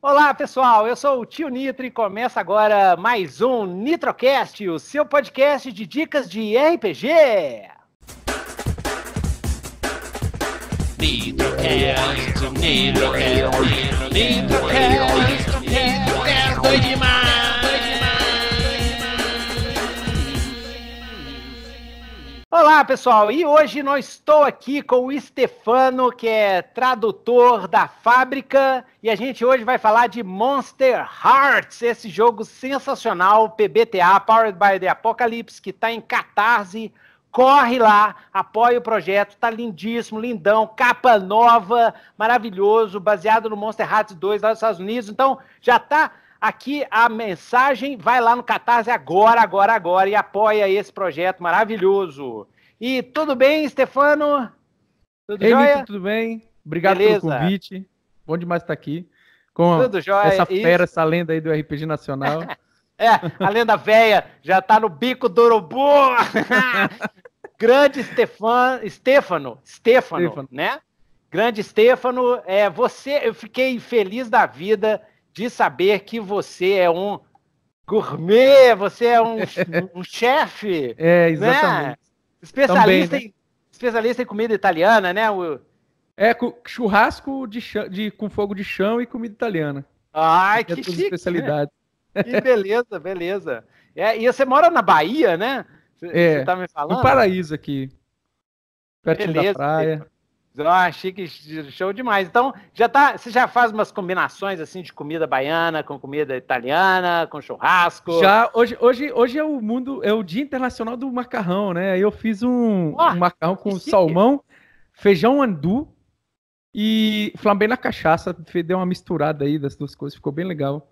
Olá pessoal, eu sou o Tio Nitro e começa agora mais um Nitrocast, o seu podcast de dicas de RPG. Nitrocast, Nitrocast, Nitrocast, Nitrocast, Nitrocast, Nitrocast, Nitrocast, Olá, pessoal! E hoje nós estou aqui com o Stefano, que é tradutor da fábrica, e a gente hoje vai falar de Monster Hearts, esse jogo sensacional, PBTA, Powered by the Apocalypse, que está em Catarse. Corre lá, apoia o projeto, está lindíssimo, lindão, capa nova, maravilhoso, baseado no Monster Hearts 2 lá dos Estados Unidos. Então, já está aqui a mensagem. Vai lá no Catarse agora, agora, agora e apoia esse projeto maravilhoso. E tudo bem, Stefano? Tudo Ei, Mito, tudo bem? Obrigado Beleza. pelo convite. Bom demais estar aqui com essa fera, Isso. essa lenda aí do RPG Nacional. é, a lenda velha já tá no bico do urubu. Grande Stefan, Stefano, Stefano, Stefano, né? Grande Stefano, é, você, eu fiquei feliz da vida de saber que você é um gourmet, você é um, um chefe. É, né? exatamente. Né? Especialista, Também, né? em, especialista em comida italiana, né, É, churrasco de, de, com fogo de chão e comida italiana. Ai, é que chique. Especialidade. Né? Que beleza, beleza. É, e você mora na Bahia, né? é, você tá me falando? No paraíso aqui. Pertinho beleza, da praia. Ah, chique, show demais. Então, já tá, você já faz umas combinações assim de comida baiana com comida italiana, com churrasco? Já, hoje, hoje, hoje é o mundo, é o Dia Internacional do Macarrão, né? Eu fiz um, oh, um macarrão com salmão, feijão andu e flambei na cachaça, deu uma misturada aí das duas coisas, ficou bem legal.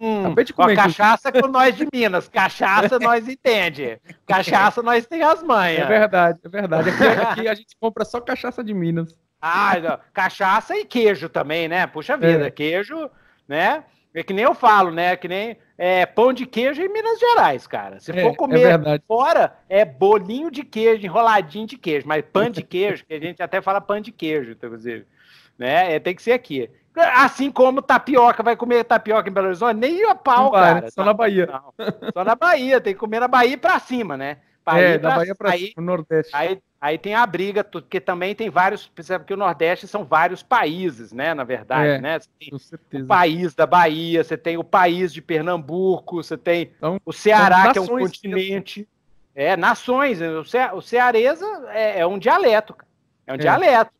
Hum, de comer. cachaça é com nós de Minas. Cachaça é. nós entende. Cachaça nós tem as manhas. É verdade, é verdade. Aqui, é aqui a gente compra só cachaça de Minas. Ah, não. cachaça e queijo também, né? Puxa vida, é. queijo, né? É que nem eu falo, né? Que nem é, pão de queijo em Minas Gerais, cara. Se é, for comer é fora, é bolinho de queijo, enroladinho de queijo. Mas pão de queijo, que a gente até fala pão de queijo, inclusive né? É, tem que ser aqui. Assim como tapioca, vai comer tapioca em Belo Horizonte? Nem a pau, vai, cara. Né? Só tá, na Bahia. Não. Só na Bahia, tem que comer na Bahia pra cima, né? Bahia é, da Bahia pra aí, cima, Nordeste. Aí, aí tem a briga, porque também tem vários, percebe que o Nordeste são vários países, né, na verdade, é, né? Você tem com certeza. o país da Bahia, você tem o país de Pernambuco, você tem então, o Ceará, que é um continente. Mesmo. É, nações. O, Ce, o cearesa é, é um dialeto, cara. É um é. dialeto.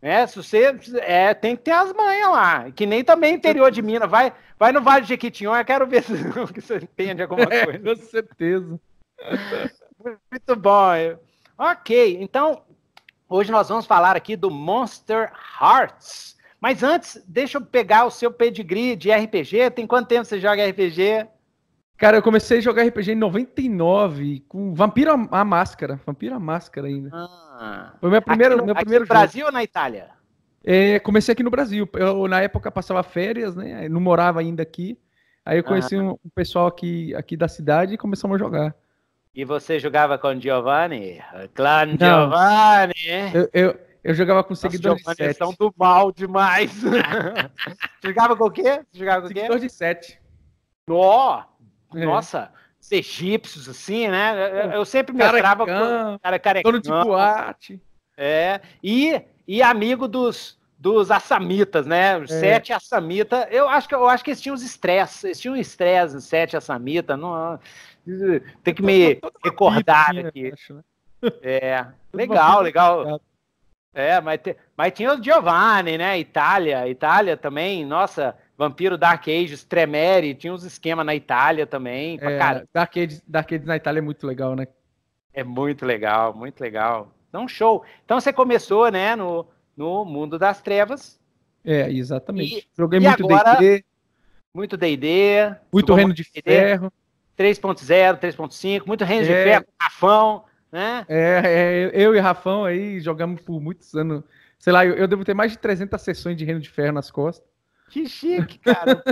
É, se você é, tem que ter as manhas lá, que nem também interior de Minas. Vai, vai no Vale de Jequitinhonha, quero ver se você entende alguma é, coisa. É, com certeza. Muito bom. Ok, então hoje nós vamos falar aqui do Monster Hearts. Mas antes, deixa eu pegar o seu pedigree de RPG. Tem quanto tempo você joga RPG? Cara, eu comecei a jogar RPG em 99 com Vampiro a Máscara. Vampiro a Máscara ainda. Ah, Foi meu primeiro, aqui no, meu aqui primeiro no Brasil ou na Itália? É, comecei aqui no Brasil. Eu, na época, passava férias, né? Eu não morava ainda aqui. Aí eu conheci ah. um, um, pessoal aqui, aqui da cidade e começamos a jogar. E você jogava com Giovanni? Clan Giovanni? Eu, eu, eu, jogava com seguidores de 7. são do mal demais. jogava com o quê? Jogava com o quê? Seguidor de 7. Ó! Oh! É. Nossa, os egípcios, assim, né? Eu, eu sempre mestrava com cara carecão. Todo de boate. É, e, e amigo dos, dos assamitas, né? É. Sete assamita. Eu acho que eu acho que eles tinham os estresse, eles tinham estresse, em sete assamita. Não, tem que me recordar aqui. Acho, né? É, legal, legal. É, mas, te, mas tinha o Giovanni, né? Itália, Itália também, nossa, Vampiro Dark Ages, Tremere, tinha uns esquemas na Itália também. É, cara... Dark, Ages, Dark Ages na Itália é muito legal, né? É muito legal, muito legal. Então, show. Então você começou, né, no, no mundo das trevas. É, exatamente. E, Joguei e muito D&D. Muito D&D. Muito Reino de D é. Ferro. 3.0, 3.5, muito Reino é, de Ferro, Rafão, né? É, é, eu e Rafão aí jogamos por muitos anos. Sei lá, eu, eu devo ter mais de 300 sessões de Reino de Ferro nas costas. Que chique, cara.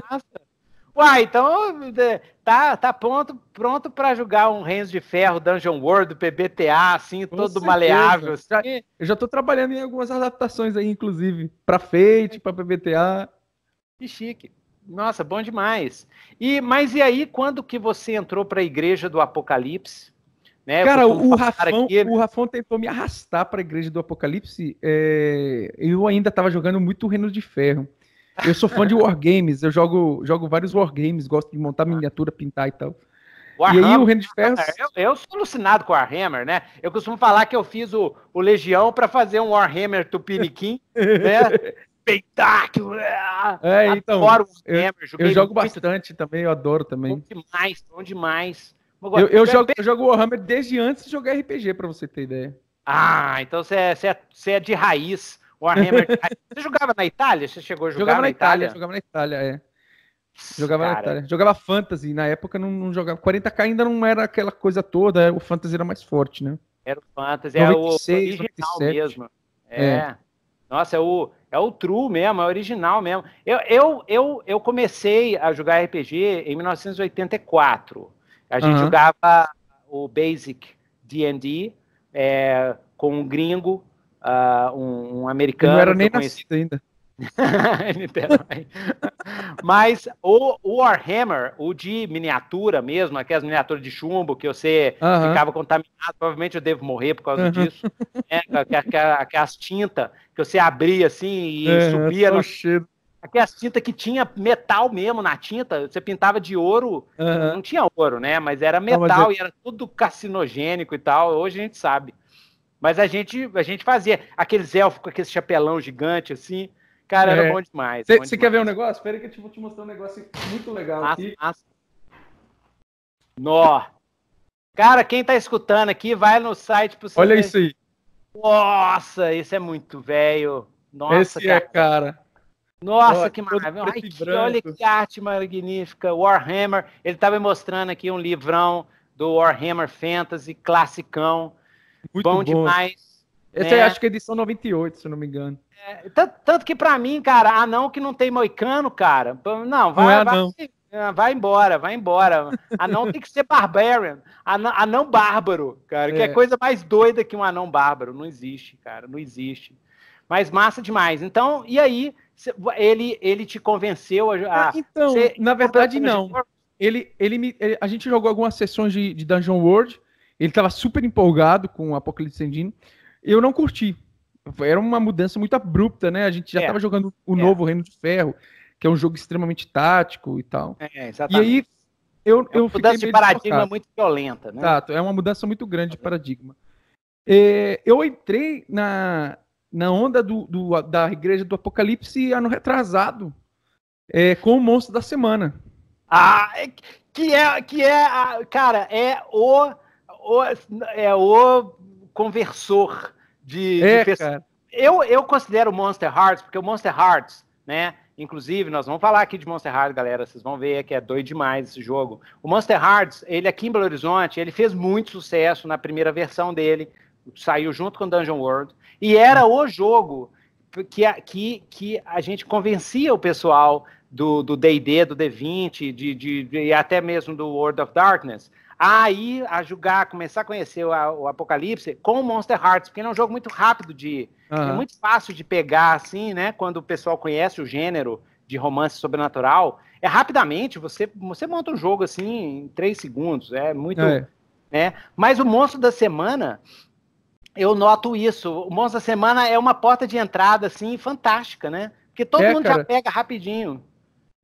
Uai, então é, tá, tá pronto, pronto para jogar um reino de Ferro, Dungeon World, PBTA, assim, Com todo certeza. maleável. Eu já tô trabalhando em algumas adaptações aí, inclusive, para Fate, para PBTA. Que chique. Nossa, bom demais. E mas e aí quando que você entrou para a igreja do Apocalipse? Né? Cara, o Rafão, aqui... o Rafão tentou me arrastar para a igreja do Apocalipse. É... Eu ainda estava jogando muito Reino de Ferro. Eu sou fã de wargames, eu jogo, jogo vários wargames, gosto de montar miniatura, pintar e tal. Warhammer, e aí o Reino de Ferro... Eu, eu, sou alucinado com Warhammer, né? Eu costumo falar que eu fiz o, o Legião para fazer um Warhammer Tupiniquim, né? Pentáculo! É, é, então, adoro Warhammer. Eu, eu jogo bastante também, eu adoro também. Bom demais, bom demais. Agora, eu, eu, jogo, eu jogo Warhammer desde antes de jogar RPG, para você ter ideia. Ah, então você é, é, é de raiz. Warhammer. você jogava na Itália? Você chegou a jogar jogava na, na Itália? Itália? Jogava na Itália, é. Jogava Cara. na Itália. Jogava Fantasy, na época não, não, jogava. 40k ainda não era aquela coisa toda, o Fantasy era mais forte, né? Era o Fantasy, 96, é era o original 97. mesmo. É. é. Nossa, é o, é o true mesmo, é o original mesmo. Eu, eu, eu, eu comecei a jogar RPG em 1984. A gente uhum. jogava o Basic D&D é, com um gringo uh, um, um, americano. Não era nem nascido ainda. Mas o, o, Warhammer, o de miniatura mesmo, aquelas miniaturas de chumbo que você uh -huh. ficava contaminado, provavelmente eu devo morrer por causa uh -huh. disso. Né? Aquelas tintas que você abria assim e é, subia. no... Aquelas tintas que tinha metal mesmo na tinta, você pintava de ouro, uh -huh. não tinha ouro, né? Mas era metal Não, mas é e era tudo carcinogênico e tal. Hoje a gente sabe. Mas a gente, a gente fazia aqueles elfos com aquele chapelão gigante, assim. Cara, é. era bom demais. Você quer ver um negócio? Espera que eu vou te mostrar um negócio muito legal massa, aqui. Massa. Nó. Cara, quem tá escutando aqui, vai no site pro Olha ver. isso aí. Nossa, isso é muito velho. Nossa, Esse é cara. é, cara. Nossa, Nossa que maravilha. Ai, que, olha que arte magnífica. Warhammer. Ele estava me mostrando aqui um livrão do Warhammer Fantasy, classicão. Muito bom, bom. demais. Esse né? acho que é edição 98, se não me engano. É, tanto, tanto, que para mim, cara, anão que não tem moicano, cara, não, vai, não é vai, vai, é, vai embora, vai embora. Anão tem que ser barbarian, anão, anão bárbaro, cara, é. que é coisa mais doida que um anão bárbaro, não existe, cara, não existe. Mas massa demais. Então, e aí, ele, ele te convenceu a. Ah, então, na verdade, não. Ele, ele, me, ele, a gente jogou algumas sessões de, de Dungeon World ele estava super empolgado com o Apocalipse Engine. Eu não curti. Era uma mudança muito abrupta, né? A gente já estava é. jogando o é. novo Reino de Ferro, que é um jogo extremamente tático e tal. É, é exatamente. E aí eu, é eu mudança de paradigma desfocado. muito violenta, né? Exato, é uma mudança muito grande de é. paradigma. É, eu entrei na, na onda do, do, da Igreja do Apocalipse ano retrasado, é, com o Monstro da Semana. Ah, que é, que é cara, é o o, é o conversor de, é, de eu, eu considero Monster Hearts, porque o Monster Hearts, né? Inclusive, nós vamos falar aqui de Monster Hearts, galera. Vocês vão ver que é doido demais esse jogo. O Monster Hearts, ele aqui em Belo Horizonte, ele fez muito sucesso na primeira versão dele. Saiu junto com Dungeon World. E era o jogo que a, que, que a gente convencia o pessoal do D&D, do, D do D20, de, de, de, até mesmo do World of Darkness, aí a jogar, começar a conhecer o, o, Apocalipse com o Monster Hearts, porque ele é um jogo muito rápido de. Uhum. É muito fácil de pegar, assim, né? Quando o pessoal conhece o gênero de romance sobrenatural. É rapidamente, você, você monta um jogo assim em três segundos. É muito. É. Né? Mas o monstro da semana. Eu noto isso. O Monstro da Semana é uma porta de entrada, assim, fantástica, né? Porque todo é, mundo cara. já pega rapidinho.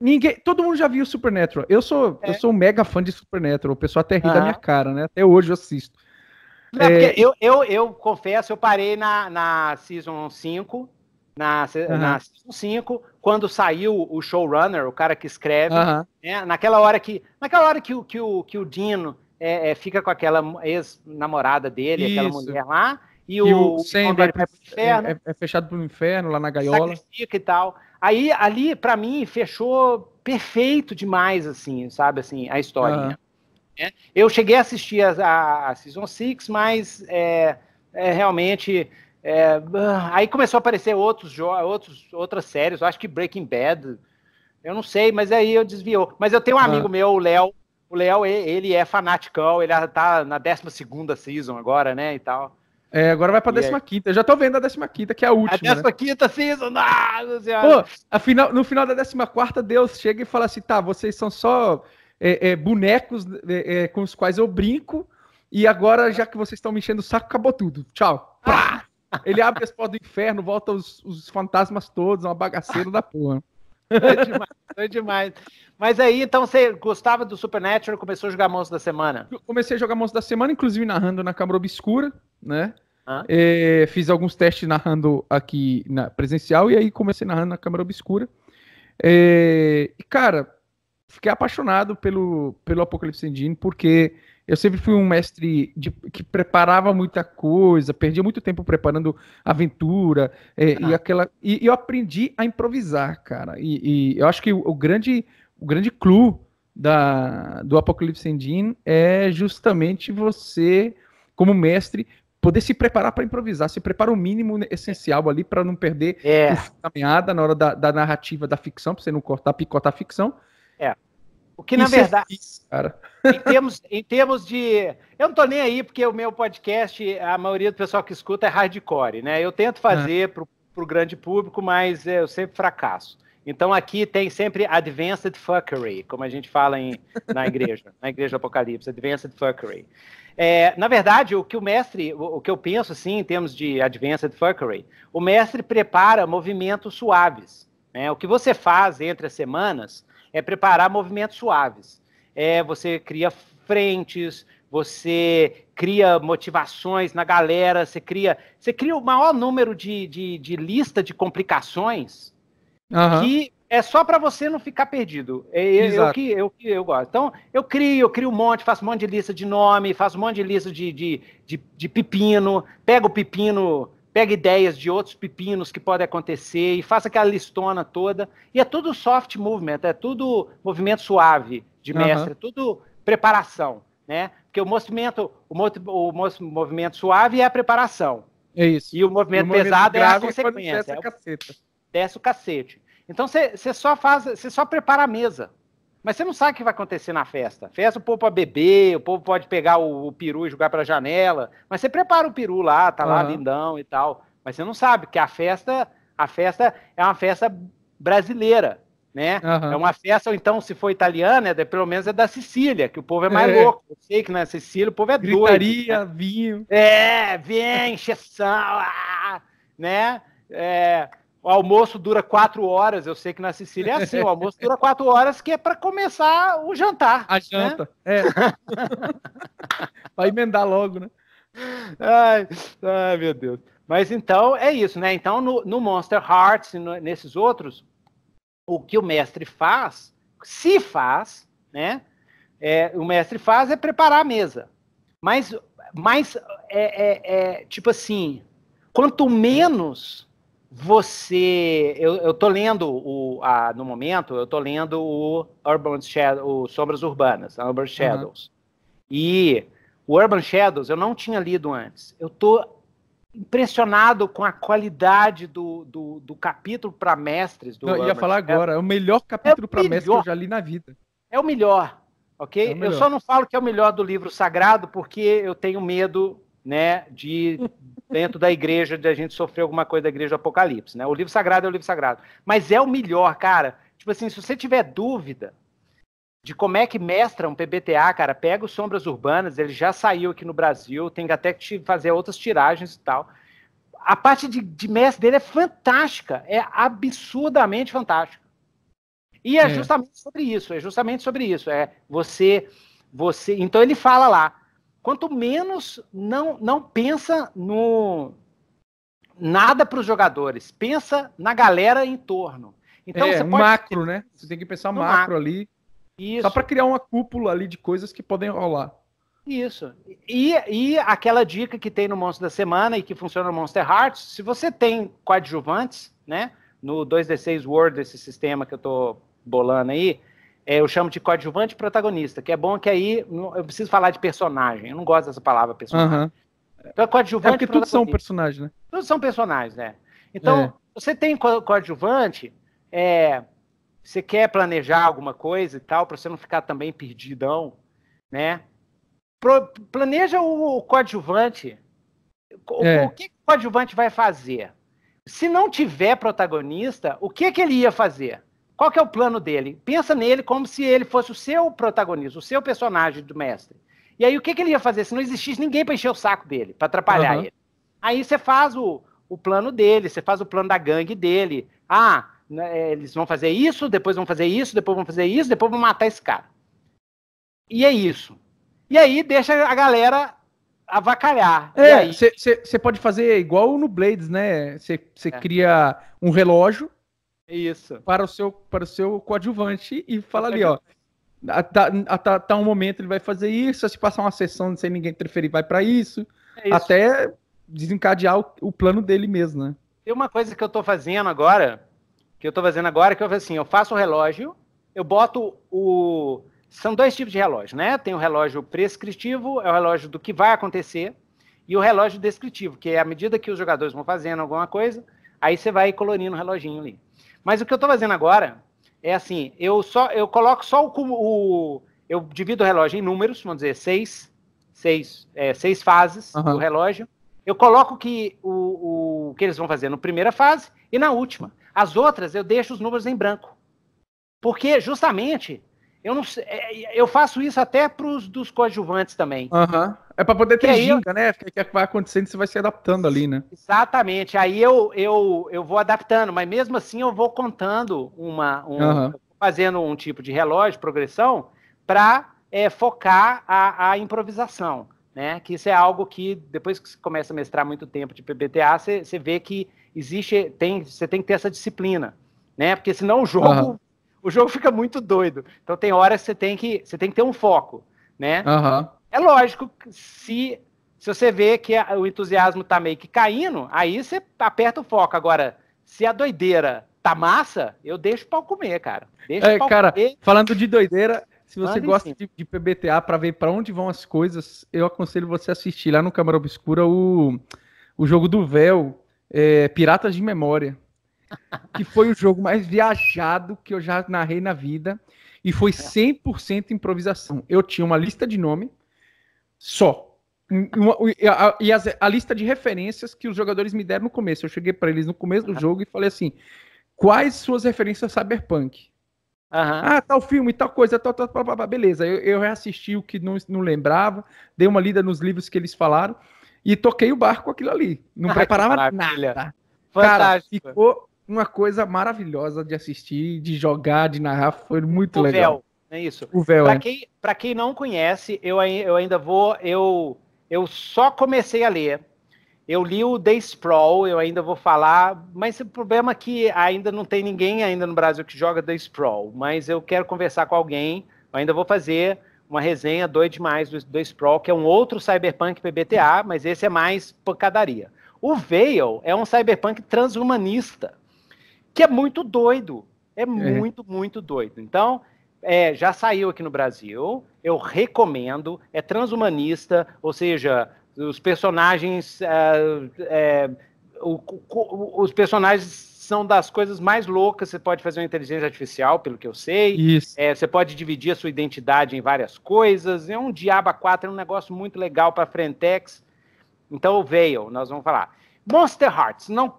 Ninguém, todo mundo já viu Supernatural. Eu sou, é. eu sou um mega fã de Supernatural. O pessoal até ri da minha cara, né? Até hoje eu assisto. Não, é... eu, eu, eu confesso, eu parei na, na Season 5, na, uhum. na Season 5, quando saiu o showrunner, o cara que escreve, uhum. né? naquela hora que, naquela hora que, que, que o, que o Dino é, é fica com aquela ex-namorada dele, Isso. aquela mulher lá, e, e o, o é é, é, é, é fechado o inferno, lá na gaiola. e tal. Aí, ali, para mim, fechou perfeito demais, assim, sabe, assim, a história Uhum. Eu cheguei a assistir a, a, a Season 6, mas é, é realmente... Ah, aí começou a aparecer outros, outros outras séries, eu acho que Breaking Bad, eu não sei, mas aí eu desviou. Mas eu tenho um amigo uhum. meu, o Léo, o Léo, ele é fanaticão, ele tá na 12 segunda season agora, né, e tal. É, agora vai pra 15. Eu já tô vendo a 15, que é a última. Né? A 15 né? season! Nossa senhora. Pô, no final da 14, Deus chega e fala assim: tá, vocês são só é, é, bonecos é, é, com os quais eu brinco, e agora, já que vocês estão me enchendo o saco, acabou tudo. Tchau. Ah. Ele abre as portas do inferno, volta os, os fantasmas todos, uma bagaceira da porra. Foi demais, foi demais. Mas aí, então, você gostava do Supernatural começou a jogar Monstro da Semana? Eu comecei a jogar Monstro da Semana, inclusive narrando na Câmara Obscura, né? Ah. É, fiz alguns testes narrando aqui na presencial e aí comecei narrando na Câmara Obscura. É, e, cara, fiquei apaixonado pelo, pelo Apocalipse Engine, porque eu sempre fui um mestre de, que preparava muita coisa, perdia muito tempo preparando aventura é, ah. e aquela. E, e, eu aprendi a improvisar, cara. E, e eu acho que o, o, grande, o grande clou da, do Apocalipse Engine é justamente você, como mestre, poder se preparar para improvisar, se prepara o mínimo essencial ali para não perder é. a caminhada na hora da, da narrativa da ficção, para você não cortar, picotar a ficção. É. O que, na isso é verdade. É cara. em, termos, em termos de. Eu não tô nem aí, porque o meu podcast, a maioria do pessoal que escuta é hardcore, né? Eu tento ah. fazer para o grande público, mas eu sempre fracasso. Então aqui tem sempre advanced fuckery, como a gente fala em, na igreja, na igreja do Apocalipse, advanced fuckery. É, na verdade, o que o mestre, o, que eu penso sim em termos de advanced fuckery, o mestre prepara movimentos suaves. Né? O que você faz entre as semanas é preparar movimentos suaves. É, você cria frentes, você cria motivações na galera, você cria, você cria o maior número de, de, de lista de complicações uhum. que é só para você não ficar perdido. É, é eu que eu, eu, eu gosto. Então, eu crio, eu crio um monte, faço um monte de lista de nome, faço um monte de lista de, de, de, de pepino, pego o pepino pega ideias de outros pepinos que podem acontecer e faça aquela listona toda. E é tudo soft movement, é tudo movimento suave de mestre, uhum. é tudo preparação, né? Porque o movimento, o, o movimento suave é a preparação. É isso. E o movimento, o movimento pesado é a é consequência. Desce, é o... desce o cacete. Então você só faz, você só prepara a mesa. Mas você não sabe o que vai acontecer na festa. Festa o povo pode beber, o povo pode pegar o, o peru e jogar pela janela. Mas você prepara o peru lá, tá lá uhum. lindão e tal. Mas você não sabe que a festa, a festa é uma festa brasileira, né? Uhum. É uma festa, ou então, se for italiana, é, pelo menos é da Sicília, que o povo é mais é. louco. Eu sei que na Sicília o povo é Gritaria, doido. Gritaria, né? vinho. É, vem, encheção, ah, né? É, o almoço dura quatro horas. Eu sei que na Sicília é assim. O almoço dura quatro horas, que é para começar o jantar. A né? janta, né? é. Vai emendar logo, né? Ai, ai, meu Deus. Mas então é isso, né? Então no, no Monster Hearts e nesses outros, o que o mestre faz, se faz, né? É, o mestre faz é preparar a mesa. Mas, mas é, é, é tipo assim, quanto menos você. Eu, eu tô lendo o. A, no momento, eu tô lendo o Urban Shadow, o Sombras Urbanas, Urban Shadows. Uhum. E o Urban Shadows eu não tinha lido antes. Eu tô impressionado com a qualidade do, do, do capítulo para mestres do. Não, Urban ia falar Shadows. agora, é o melhor capítulo é para mestres que eu já li na vida. É o melhor. Ok? É Eu só não falo que é o melhor do livro sagrado, porque eu tenho medo né, de dentro da igreja, de a gente sofrer alguma coisa da igreja do Apocalipse, né? O livro sagrado é o livro sagrado, mas é o melhor, cara. Tipo assim, se você tiver dúvida de como é que mestra um PBTA, cara, pega o Sombras Urbanas, ele já saiu aqui no Brasil, tem até que fazer outras tiragens e tal. A parte de, de mestre dele é fantástica, é absurdamente fantástica. E é, é justamente sobre isso, é justamente sobre isso, é você, você. Então ele fala lá, quanto menos não, não pensa no nada para os jogadores, pensa na galera em torno. Então é, você pode... macro, né? Você tem que pensar macro, macro, ali, Isso. só para criar uma cúpula ali de coisas que podem rolar. Isso. E, e aquela dica que tem no Monstro da Semana e que funciona no Monster Hearts, se você tem coadjuvantes, né? No 2D6 Word, esse sistema que eu tô bolando aí, é, eu chamo de coadjuvante protagonista, que é bom que aí eu preciso falar de personagem. Eu não gosto dessa palavra personagem. Uhum. Então, é coadjuvante. É porque todos são personagens, né? Todos são personagens, né? Então, é. você tem coadjuvante, é, você quer planejar alguma coisa e tal, para você não ficar também perdidão, né? Pro, planeja o, o coadjuvante. O, é. o, que o coadjuvante vai fazer? Se não tiver protagonista, o que, que ele ia fazer? Qual que é o plano dele? Pensa nele como se ele fosse o seu protagonista, o seu personagem do mestre. E aí o que, que ele ia fazer se não existisse ninguém para encher o saco dele, para atrapalhar uhum. ele? Aí você faz o, o plano dele, você faz o plano da gangue dele. Ah, né, é, eles vão fazer isso, depois vão fazer isso, depois vão fazer isso, depois vão matar esse cara. E é isso. E aí deixa a galera avacalhar. É, você aí... pode fazer igual no Blades, né? Você é. cria um relógio isso. Para o seu, para o seu coadjuvante e fala ali, ó. Ah, tá, ah, tá, tá um momento ele vai fazer isso, se passar uma sessão sem ninguém interferir, vai para isso, é isso, Até desencadear o, o, plano dele mesmo, né? Tem uma coisa que eu tô fazendo agora, que eu tô fazendo agora, que eu assim, eu faço o relógio, eu boto o. São dois tipos de relógio, né? Tem o relógio prescritivo, é o relógio do que vai acontecer, e o relógio descritivo, que é à medida que os jogadores vão fazendo alguma coisa, aí você vai colorindo o reloginho ali. Mas o que eu estou fazendo agora é assim, eu só eu coloco só o, o eu divido o relógio em números, vamos dizer, seis, seis, é, seis fases uhum. do relógio. Eu coloco que o, o que eles vão fazer na primeira fase e na última. As outras eu deixo os números em branco. Porque justamente eu, não sei, é, é, eu faço isso até para os dos coadjuvantes também. Uhum. É para poder ter e ginga, eu... né? O que vai acontecendo, você vai se adaptando ali, né? Exatamente. Aí eu, eu, eu vou adaptando, mas mesmo assim eu vou contando uma. Um, uhum. Fazendo um tipo de relógio, progressão, para é, focar a, a improvisação. Né? Que isso é algo que, depois que você começa a mestrar muito tempo de PBTA, você, você vê que existe, tem, você tem que ter essa disciplina, né? Porque senão o jogo uhum o jogo fica muito doido. Então tem horas que você tem que, você tem que ter um foco, né? Uhum. É lógico que se, se você vê que a, o entusiasmo tá meio que caindo, aí você aperta o foco. Agora, se a doideira tá massa, eu deixo pau comer, cara. Deixa é, cara, comer. falando de doideira, se você Mas, gosta de, de, PBTA para ver para onde vão as coisas, eu aconselho você assistir lá no Câmara Obscura o, o jogo do véu, é, Piratas de Memória que foi o jogo mais viajado que eu já narrei na vida. E foi 100% é. improvisação. Eu tinha uma lista de nome só. E a, e a, a lista de referências que os jogadores me deram no começo. Eu cheguei para eles no começo do jogo e falei assim: quais suas referências a cyberpunk? Uhum. Ah, tal filme, tal coisa, tal, tal, beleza. Eu, eu reassisti o que não, não lembrava, dei uma lida nos livros que eles falaram e toquei o barco aquilo ali. Não Ai, preparava nada. Fantástico. Cara, ficou uma coisa maravilhosa de assistir, de jogar, de narrar, foi muito o legal. Véu, é isso. O véu. Para é. quem, quem não conhece, eu, eu ainda vou, eu, eu só comecei a ler. Eu li o The Sprawl, eu ainda vou falar, mas o problema é que ainda não tem ninguém ainda no Brasil que joga The Sprawl, mas eu quero conversar com alguém, eu ainda vou fazer uma resenha doido demais do The Sprawl, que é um outro cyberpunk PBTA, mas esse é mais pancadaria. O Veil vale é um cyberpunk transhumanista que é muito doido. É, é. muito, é. muito doido. Então, é, já saiu aqui no Brasil, eu recomendo, é transhumanista, ou seja, os personagens. Ah, é, o, o, os personagens são das coisas mais loucas. Você pode fazer uma inteligência artificial, pelo que eu sei. Isso. É, você pode dividir a sua identidade em várias coisas. É um Diaba 4, é um negócio muito legal para Frentex. Então, o Veil, nós vamos falar. Monster Hearts, não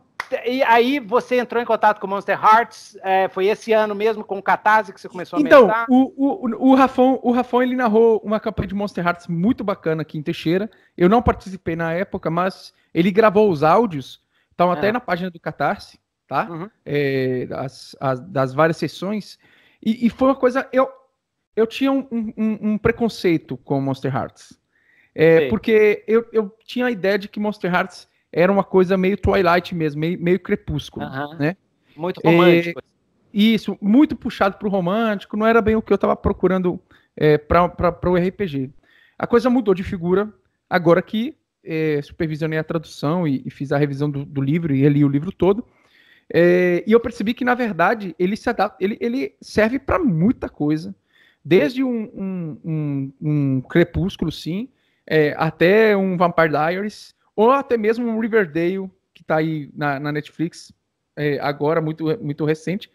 e aí você entrou em contato com Monster Hearts, é, foi esse ano mesmo com o Catarse que você começou a Então, o, o, o, Rafão, o ele narrou uma campanha de Monster Hearts muito bacana aqui em Teixeira. Eu não participei na época, mas ele gravou os áudios, estão é. até na página do Catarse, tá? Uhum. É, as, as, das várias sessões. E, e, foi uma coisa... Eu, eu tinha um, um, um preconceito com Monster Hearts. É, porque eu, eu tinha a ideia de que Monster Hearts era uma coisa meio Twilight mesmo, meio, meio crepúsculo, né? Muito romântico. É, assim. isso, muito puxado para o romântico, não era bem o que eu estava procurando é, para o RPG. A coisa mudou de figura agora que é, supervisionei a tradução e, e fiz a revisão do, do, livro e li o livro todo. É, e eu percebi que, na verdade, ele, se adapta, ele, ele serve para muita coisa. Desde um, um, um, um Crepúsculo, sim, é, até um Vampire Diaries, ou até mesmo um Riverdale, que está aí na, na Netflix é, agora, muito, muito recente.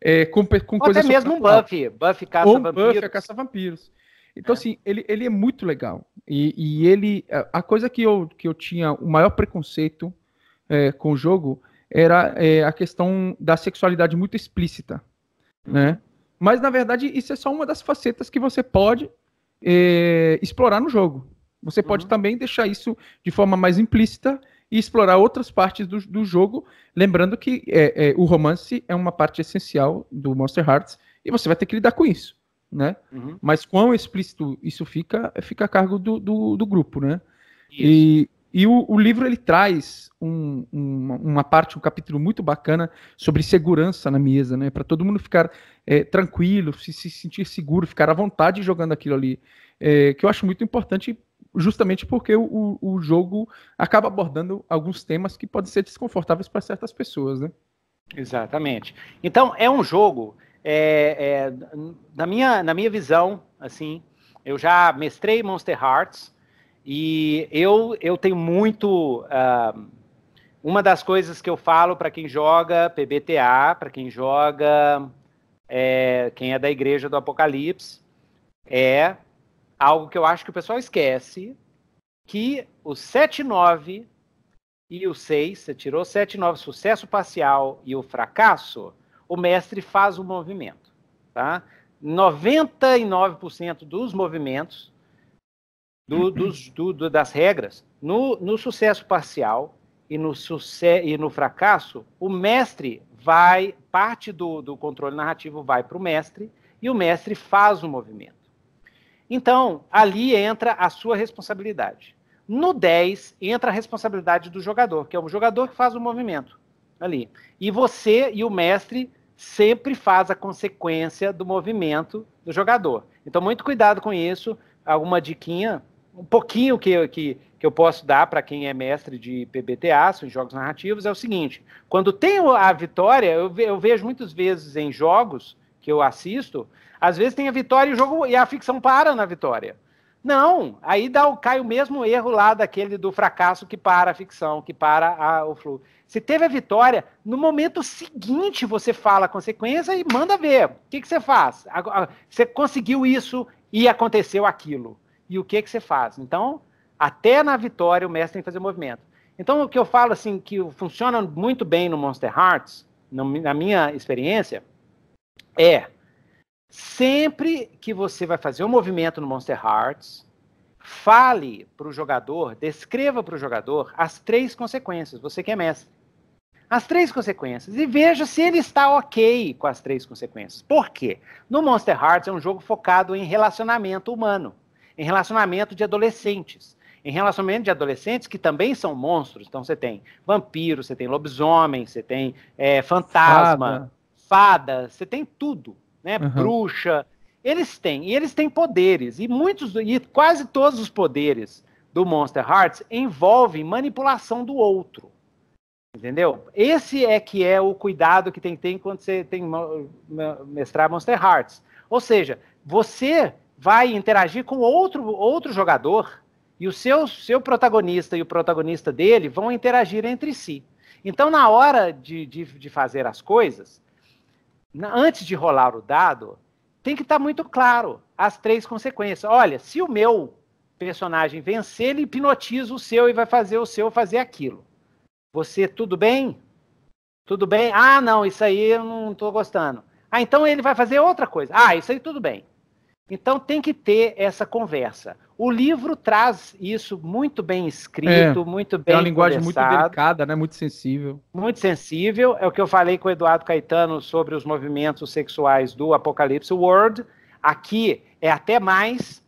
É, com, com ou até mesmo um Buffy, Buffy Caça-Vampiros. Buffy Caça-Vampiros. É. Então, é. assim, ele, ele é muito legal. E, e, ele. A coisa que eu, que eu tinha o maior preconceito é, com o jogo era é, a questão da sexualidade muito explícita. Né? Mas, na verdade, isso é só uma das facetas que você pode é, explorar no jogo. Você pode uhum. também deixar isso de forma mais implícita e explorar outras partes do, do jogo, lembrando que é, é, o romance é uma parte essencial do Monster Hearts e você vai ter que lidar com isso, né? Uhum. Mas quão explícito isso fica, fica a cargo do, do, do grupo, né? Isso. E, e o, o, livro ele traz um, um, uma parte, um capítulo muito bacana sobre segurança na mesa, né? Para todo mundo ficar é, tranquilo, se, se sentir seguro, ficar à vontade jogando aquilo ali, é, que eu acho muito importante justamente porque o, o jogo acaba abordando alguns temas que podem ser desconfortáveis para certas pessoas, né? Exatamente. Então, é um jogo, é, é, na, minha, na minha visão, assim, eu já mestrei Monster Hearts e eu, eu tenho muito... Uh, uma das coisas que eu falo para quem joga PBTA, para quem joga... É, quem é da Igreja do Apocalipse, é algo que eu acho que o pessoal esquece, que o 7-9 e o 6, você tirou 7-9, sucesso parcial e o fracasso, o mestre faz o movimento. Tá? 99% dos movimentos, do, dos, do, do, das regras, no, no sucesso parcial e no, e no fracasso, o mestre vai, parte do, do controle narrativo vai para o mestre e o mestre faz o movimento. Então, ali entra a sua responsabilidade. No 10 entra a responsabilidade do jogador, que é o jogador que faz o movimento ali. E você e o mestre sempre faz a consequência do movimento do jogador. Então, muito cuidado com isso. Alguma diquinha, um pouquinho que, que, que eu posso dar para quem é mestre de PBTA, de jogos narrativos, é o seguinte: quando tem a vitória, eu, ve, eu vejo muitas vezes em jogos que eu assisto, às vezes tem a vitória e o jogo e a ficção para na vitória. Não, aí dá, cai o mesmo erro lá daquele do fracasso que para a ficção, que para a, o flu. Se teve a vitória, no momento seguinte você fala a consequência e manda ver. O que, que você faz? Você conseguiu isso e aconteceu aquilo. E o que, que você faz? Então, até na vitória o mestre tem que fazer movimento. Então, o que eu falo assim, que funciona muito bem no Monster Hearts, na minha experiência, é Sempre que você vai fazer um movimento no Monster Hearts, fale para o jogador, descreva para o jogador as três consequências, você que é mestre. As três consequências e veja se ele está ok com as três consequências. Por quê? No Monster Hearts é um jogo focado em relacionamento humano, em relacionamento de adolescentes. Em relacionamento de adolescentes que também são monstros, então você tem vampiro, você tem lobisomem, você tem é, fantasma, fada. fada, você tem tudo né? Uhum. Bruxa. Eles têm, e eles têm poderes, e muitos, e quase todos os poderes do Monster Hearts envolvem manipulação do outro. Entendeu? Esse é que é o cuidado que tem que ter quando você tem mestrar Monster Hearts. Ou seja, você vai interagir com outro, outro jogador e o seu, seu protagonista e o protagonista dele vão interagir entre si. Então, na hora de, de, de fazer as coisas, antes de rolar o dado, tem que estar tá muito claro as três consequências. Olha, se o meu personagem vencer, ele hipnotiza o seu e vai fazer o seu fazer aquilo. Você, tudo bem? Tudo bem? Ah, não, isso aí eu não estou gostando. Ah, então ele vai fazer outra coisa. Ah, isso aí tudo bem. Então tem que ter essa conversa. O livro traz isso muito bem escrito, é, muito bem. É uma linguagem muito delicada, né? Muito sensível. Muito sensível. É o que eu falei com o Eduardo Caetano sobre os movimentos sexuais do Apocalipse World. Aqui é até mais.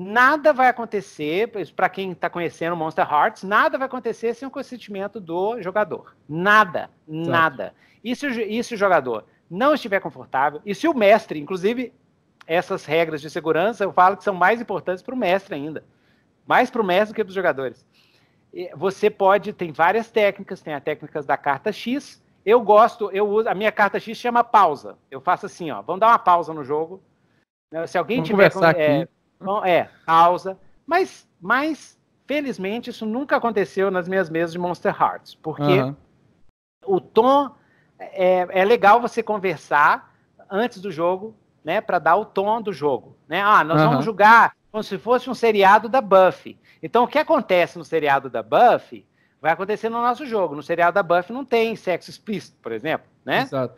Nada vai acontecer, para quem está conhecendo Monster Hearts, nada vai acontecer sem o consentimento do jogador. Nada, nada. E se, e se o jogador não estiver confortável, e se o mestre, inclusive, essas regras de segurança, eu falo que são mais importantes para o mestre ainda. Mais para o mestre do que para os jogadores. Você pode, tem várias técnicas, tem a técnicas da carta X. Eu gosto, eu uso, a minha carta X chama pausa. Eu faço assim, ó, vamos dar uma pausa no jogo. Né, se alguém vamos tiver. Conversar é, aqui. É, é, pausa. Mas, mas, felizmente, isso nunca aconteceu nas minhas mesas de Monster Hearts, porque uhum. o tom é, é legal você conversar antes do jogo, né, para dar o tom do jogo. Né? Ah, nós uhum. vamos jogar como se fosse um seriado da Buffy. Então, o que acontece no seriado da Buffy vai acontecer no nosso jogo. No seriado da Buffy não tem sexo explícito, por exemplo, né? Exato.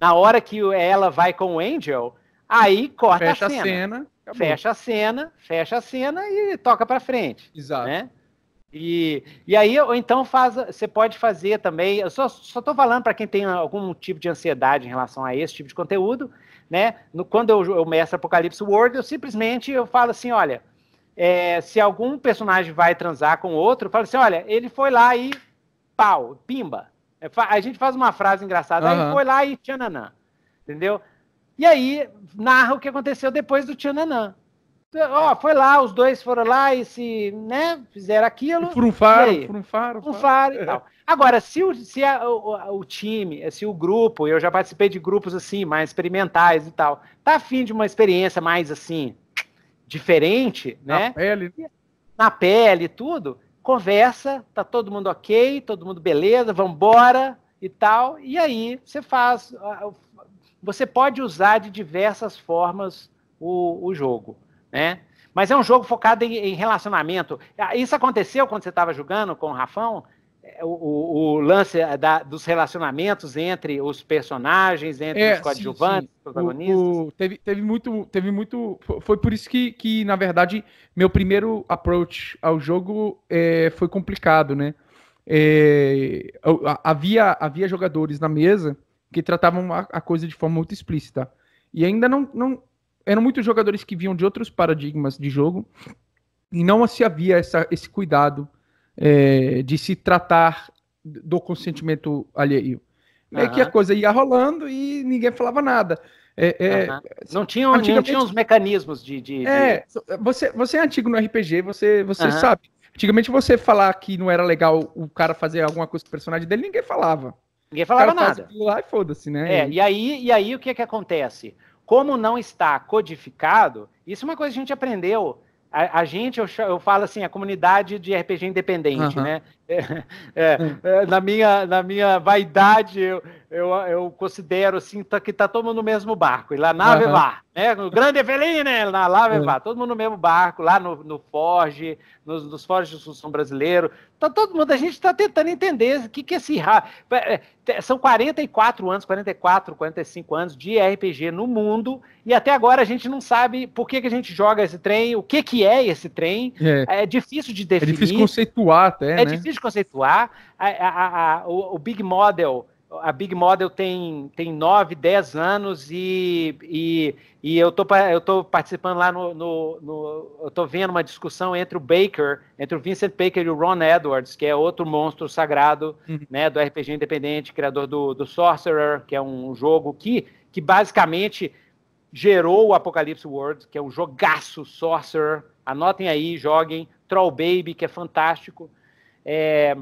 Na hora que ela vai com o Angel, aí corta fecha a cena. A cena fecha a cena, fecha a cena e toca para frente. Exato. Né? E, e aí, ou então faz, você pode fazer também. Eu só estou falando para quem tem algum tipo de ansiedade em relação a esse tipo de conteúdo né? No, quando eu, eu Apocalipse World, eu simplesmente eu falo assim, olha, é, se algum personagem vai transar com outro, eu falo assim, olha, ele foi lá e pau, pimba. É, a gente faz uma frase engraçada, uhum. aí foi lá e tchananã, entendeu? E aí narra o que aconteceu depois do tchananã. Ó, oh, foi lá, os dois foram lá e se, né, fizeram aquilo. Por um faro, por um faro. Por um faro e é. tal. Agora, se, o, se a, o, o, time, se o grupo, eu já participei de grupos assim, mais experimentais e tal, tá afim de uma experiência mais assim, diferente, na né? Na pele. Na pele, tudo, conversa, tá todo mundo ok, todo mundo beleza, vambora e tal, e aí você faz. Você pode usar de diversas formas o, o jogo, né? Mas é um jogo focado em, em relacionamento. Isso aconteceu quando você estava jogando com o Rafão? É, o, o, lance é, da, dos relacionamentos entre os personagens, entre é, os coadjuvantes, sim, sim. protagonistas. O, o, teve, teve muito, teve muito. Foi por isso que, que, na verdade, meu primeiro approach ao jogo é, foi complicado, né? É, havia, havia jogadores na mesa que tratavam a, a, coisa de forma muito explícita. E ainda não, não. Eram muitos jogadores que vinham de outros paradigmas de jogo e não se havia essa, esse cuidado é, de se tratar do consentimento alheio. é que a coisa ia rolando e ninguém falava nada. É, uhum. não, tinha, antigamente... não tinha os mecanismos de. de, de... É, você, você é antigo no RPG, você, você uhum. sabe. Antigamente você falar que não era legal o cara fazer alguma coisa com o personagem dele, ninguém falava. Ninguém falava nada. Lá e foda-se, né? É, e aí, e aí o que, é que acontece? Como não está codificado, isso é uma coisa que a gente aprendeu a, a gente, eu, eu, falo assim, a comunidade de RPG independente, uhum. né? É, é, na, minha, na minha vaidade, eu, eu, eu considero assim tá, que tá todo mundo no mesmo barco. E lá na uhum. Vá, né? O grande Evelyn, né? Lá, lá é. Vá, todo mundo no mesmo barco, lá no, no Forge, nos, nos Forges de Assunção Brasileiro. Tá todo mundo, a gente está tentando entender o que, que esse. É, é, são 44 anos, 44, 45 anos de RPG no mundo, e até agora a gente não sabe por que, que a gente joga esse trem, o que, que é esse trem. É, é difícil de definir. É difícil conceituar até. É né? difícil conceituar. A, a, a, o, o Big Model a Big Model tem, tem 9, 10 anos e, e, e eu tô, estou participando lá no, no, no eu estou vendo uma discussão entre o Baker, entre o Vincent Baker e o Ron Edwards, que é outro monstro sagrado uhum. né, do RPG independente, criador do, do Sorcerer, que é um jogo que, que basicamente gerou o Apocalypse World, que é um jogaço Sorcerer. Anotem aí, joguem. Troll Baby, que é fantástico. É,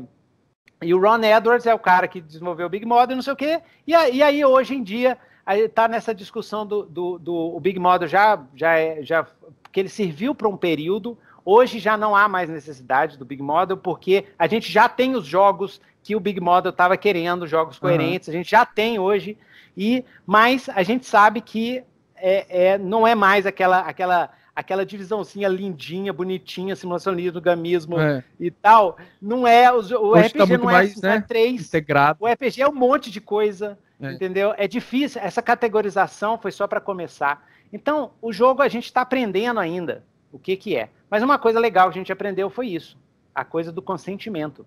e o Ron Edwards é o cara que desenvolveu o Big Model, não sei o quê. E, e aí, hoje em dia, está nessa discussão do, do, do, o Big Model já, já, é, já que ele serviu para um período. Hoje já não há mais necessidade do Big Model, porque a gente já tem os jogos que o Big Model estava querendo, jogos coerentes, uhum. a gente já tem hoje, e mas a gente sabe que é, é, não é mais aquela, aquela aquela divisãozinha lindinha, bonitinha, simulacionismo, gamismo é. e tal, não é. o RPG tá não é, mais, né? três. Integrado. O RPG é um monte de coisa, é. entendeu? É difícil. Essa categorização foi só para começar. Então, o jogo a gente está aprendendo ainda o que, que é. Mas uma coisa legal que a gente aprendeu foi isso: a coisa do consentimento.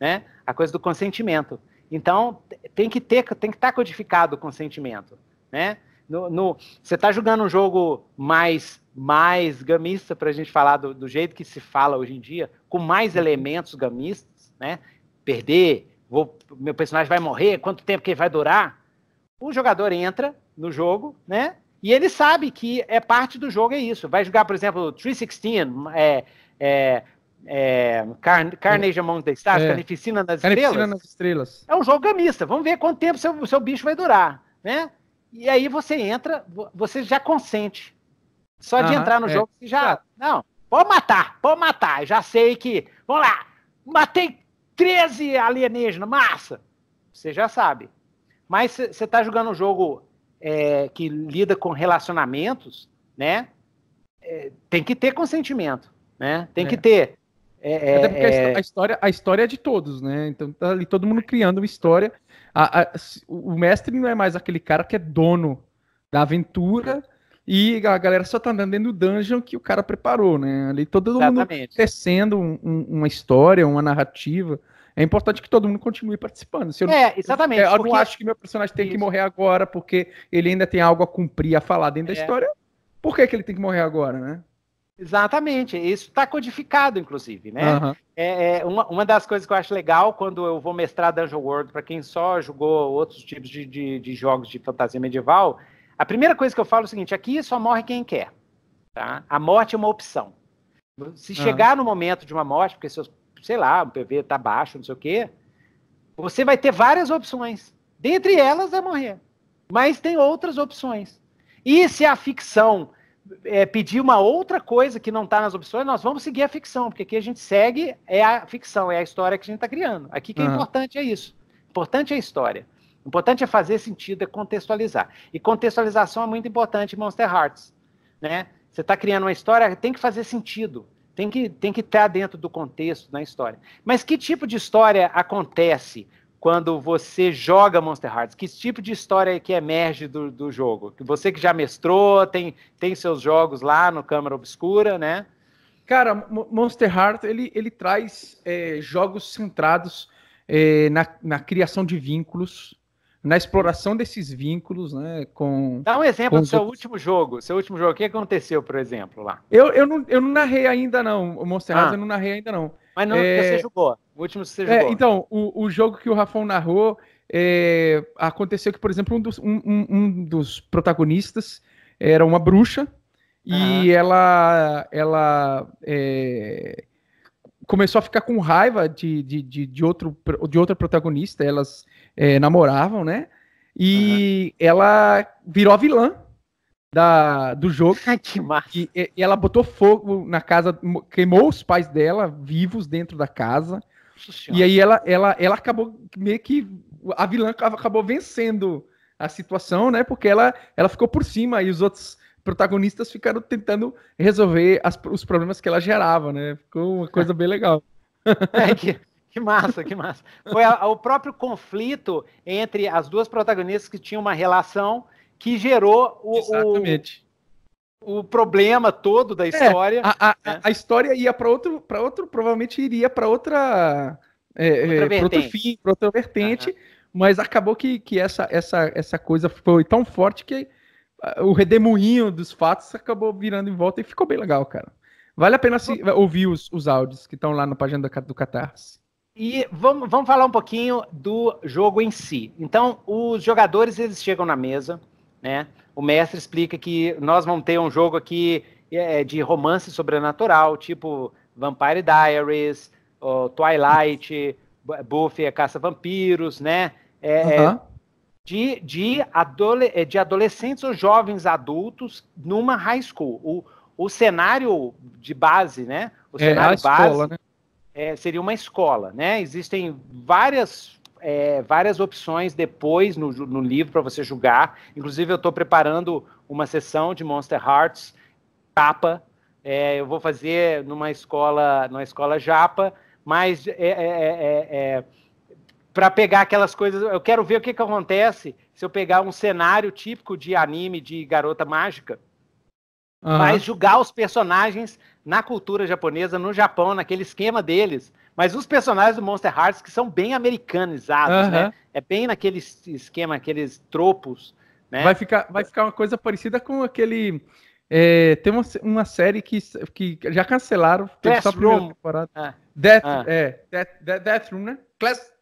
Né? A coisa do consentimento. Então, tem que ter, tem que estar tá codificado o consentimento. Né? No, no, você está jogando um jogo mais mais gamista, para a gente falar do, do, jeito que se fala hoje em dia, com mais uhum. elementos gamistas, né? Perder, vou, meu personagem vai morrer, quanto tempo que ele vai durar? O jogador entra no jogo, né? E ele sabe que é parte do jogo, é isso. Vai jogar, por exemplo, 316, é, é, é, Car Carnage Among the Stars, é. Carnificina nas Carnificina Estrelas. nas Estrelas. É um jogo gamista. Vamos ver quanto tempo seu, seu bicho vai durar, né? E aí você entra, você já consente. Só de uhum, entrar no é. jogo, você já. Tá. Não, pode matar, pode matar. Já sei que. Vamos lá, matei 13 alienígenas, massa! Você já sabe. Mas você está jogando um jogo é, que lida com relacionamentos, né? É, tem que ter consentimento, né? Tem que é. ter. É, Até é, porque a história, a história é de todos, né? Então tá ali todo mundo criando uma história a, a, o mestre não é mais aquele cara que é dono da aventura e a galera só tá andando dentro do dungeon que o cara preparou, né? Ali todo Exatamente. mundo tecendo um, um, uma história, uma narrativa. É importante que todo mundo continue participando. Se eu é, exatamente. Eu, eu porque... não acho que meu personagem tem que morrer agora porque ele ainda tem algo a cumprir, a falar dentro é. da história. Por que, que ele tem que morrer agora, né? Exatamente, isso está codificado, inclusive, né? Uhum. É, é, uma, uma das coisas que eu acho legal quando eu vou mestrar Dungeon World, para quem só jogou outros tipos de, de, de, jogos de fantasia medieval, a primeira coisa que eu falo é o seguinte: aqui só morre quem quer. Tá? A morte é uma opção. Se uhum. chegar no momento de uma morte, porque seus, sei lá, o PV está baixo, não sei o quê, você vai ter várias opções. Dentre elas é morrer. Mas tem outras opções. E se a ficção é, pedir uma outra coisa que não está nas opções, nós vamos seguir a ficção, porque aqui a gente segue é a ficção, é a história que a gente está criando. Aqui que é uhum. é importante é isso. Importante é a história. Importante é fazer sentido, é contextualizar. E contextualização é muito importante em Monster Hearts. Né? Você está criando uma história, tem que fazer sentido. Tem que tem que tá dentro do contexto da história. Mas que tipo de história acontece? quando você joga Monster Hearts? Que tipo de história é que emerge do, do jogo? Você que já mestrou, tem, tem seus jogos lá no Câmara Obscura, né? Cara, Monster Hearts ele, ele traz é, jogos centrados é, na, na criação de vínculos, na exploração desses vínculos, né? Com, Dá um exemplo do seu outros... último jogo. Seu último jogo, o que aconteceu, por exemplo, lá? Eu, eu, não, eu não narrei ainda, não. Monster ah. eu não narrei ainda, não. Mas não, é... você jogou. O último seja é, Então, o, o jogo que o Rafão narrou, é, aconteceu que, por exemplo, um dos, um, um, um dos protagonistas era uma bruxa uhum. e ela, ela é, começou a ficar com raiva de, de, de, de, outro, de outra protagonista, elas é, namoravam, né? E uhum. ela virou a vilã da, do jogo. que massa. E, e, ela botou fogo na casa, queimou os pais dela vivos dentro da casa. E aí ela, ela, ela acabou meio que. A vilã acabou vencendo a situação, né? Porque ela, ela ficou por cima e os outros protagonistas ficaram tentando resolver as, os problemas que ela gerava, né? Ficou uma coisa bem legal. É, que, que massa, que massa. Foi a, o próprio conflito entre as duas protagonistas que tinham uma relação que gerou o, o, o problema todo da é, história. É, a, a, né? a, história ia para outro, para outro, provavelmente iria para outra, é, outra é, outro fim, para outra vertente, uhum. mas acabou que, que essa, essa, essa coisa foi tão forte que o redemoinho dos fatos acabou virando em volta e ficou bem legal, cara. Vale a pena se, ouvir os, os áudios que estão lá na página do, do Catarse. E vamos, vamos falar um pouquinho do jogo em si. Então, os jogadores eles chegam na mesa, né? o mestre explica que nós vamos ter um jogo aqui é, de romance sobrenatural, tipo Vampire Diaries, Twilight, Buffy, a Caça Vampiros, né? É, é de, de, adole, é, de adolescentes ou jovens adultos numa high school. O, o cenário de base, né? O é, cenário é, base escola, né? É, seria uma escola, né? Existem várias é, várias opções depois no, no livro para você julgar. Inclusive, eu estou preparando uma sessão de Monster Hearts tapa. É, eu vou fazer numa escola, numa escola japa, mas é, é, é, é para pegar aquelas coisas. Eu quero ver o que, que acontece se eu pegar um cenário típico de anime de garota mágica, uhum. mas julgar os personagens na cultura japonesa, no Japão, naquele esquema deles, mas os personagens do Monster Hearts que são bem americanizados, né? É bem naquele esquema, aqueles tropos, né? Vai ficar, vai ficar uma coisa parecida com aquele... É, tem uma, uma, série que, que já cancelaram, teve Death só a primeira Room. temporada. Ah. Death, ah. É, Death, Death, Room, né? Class,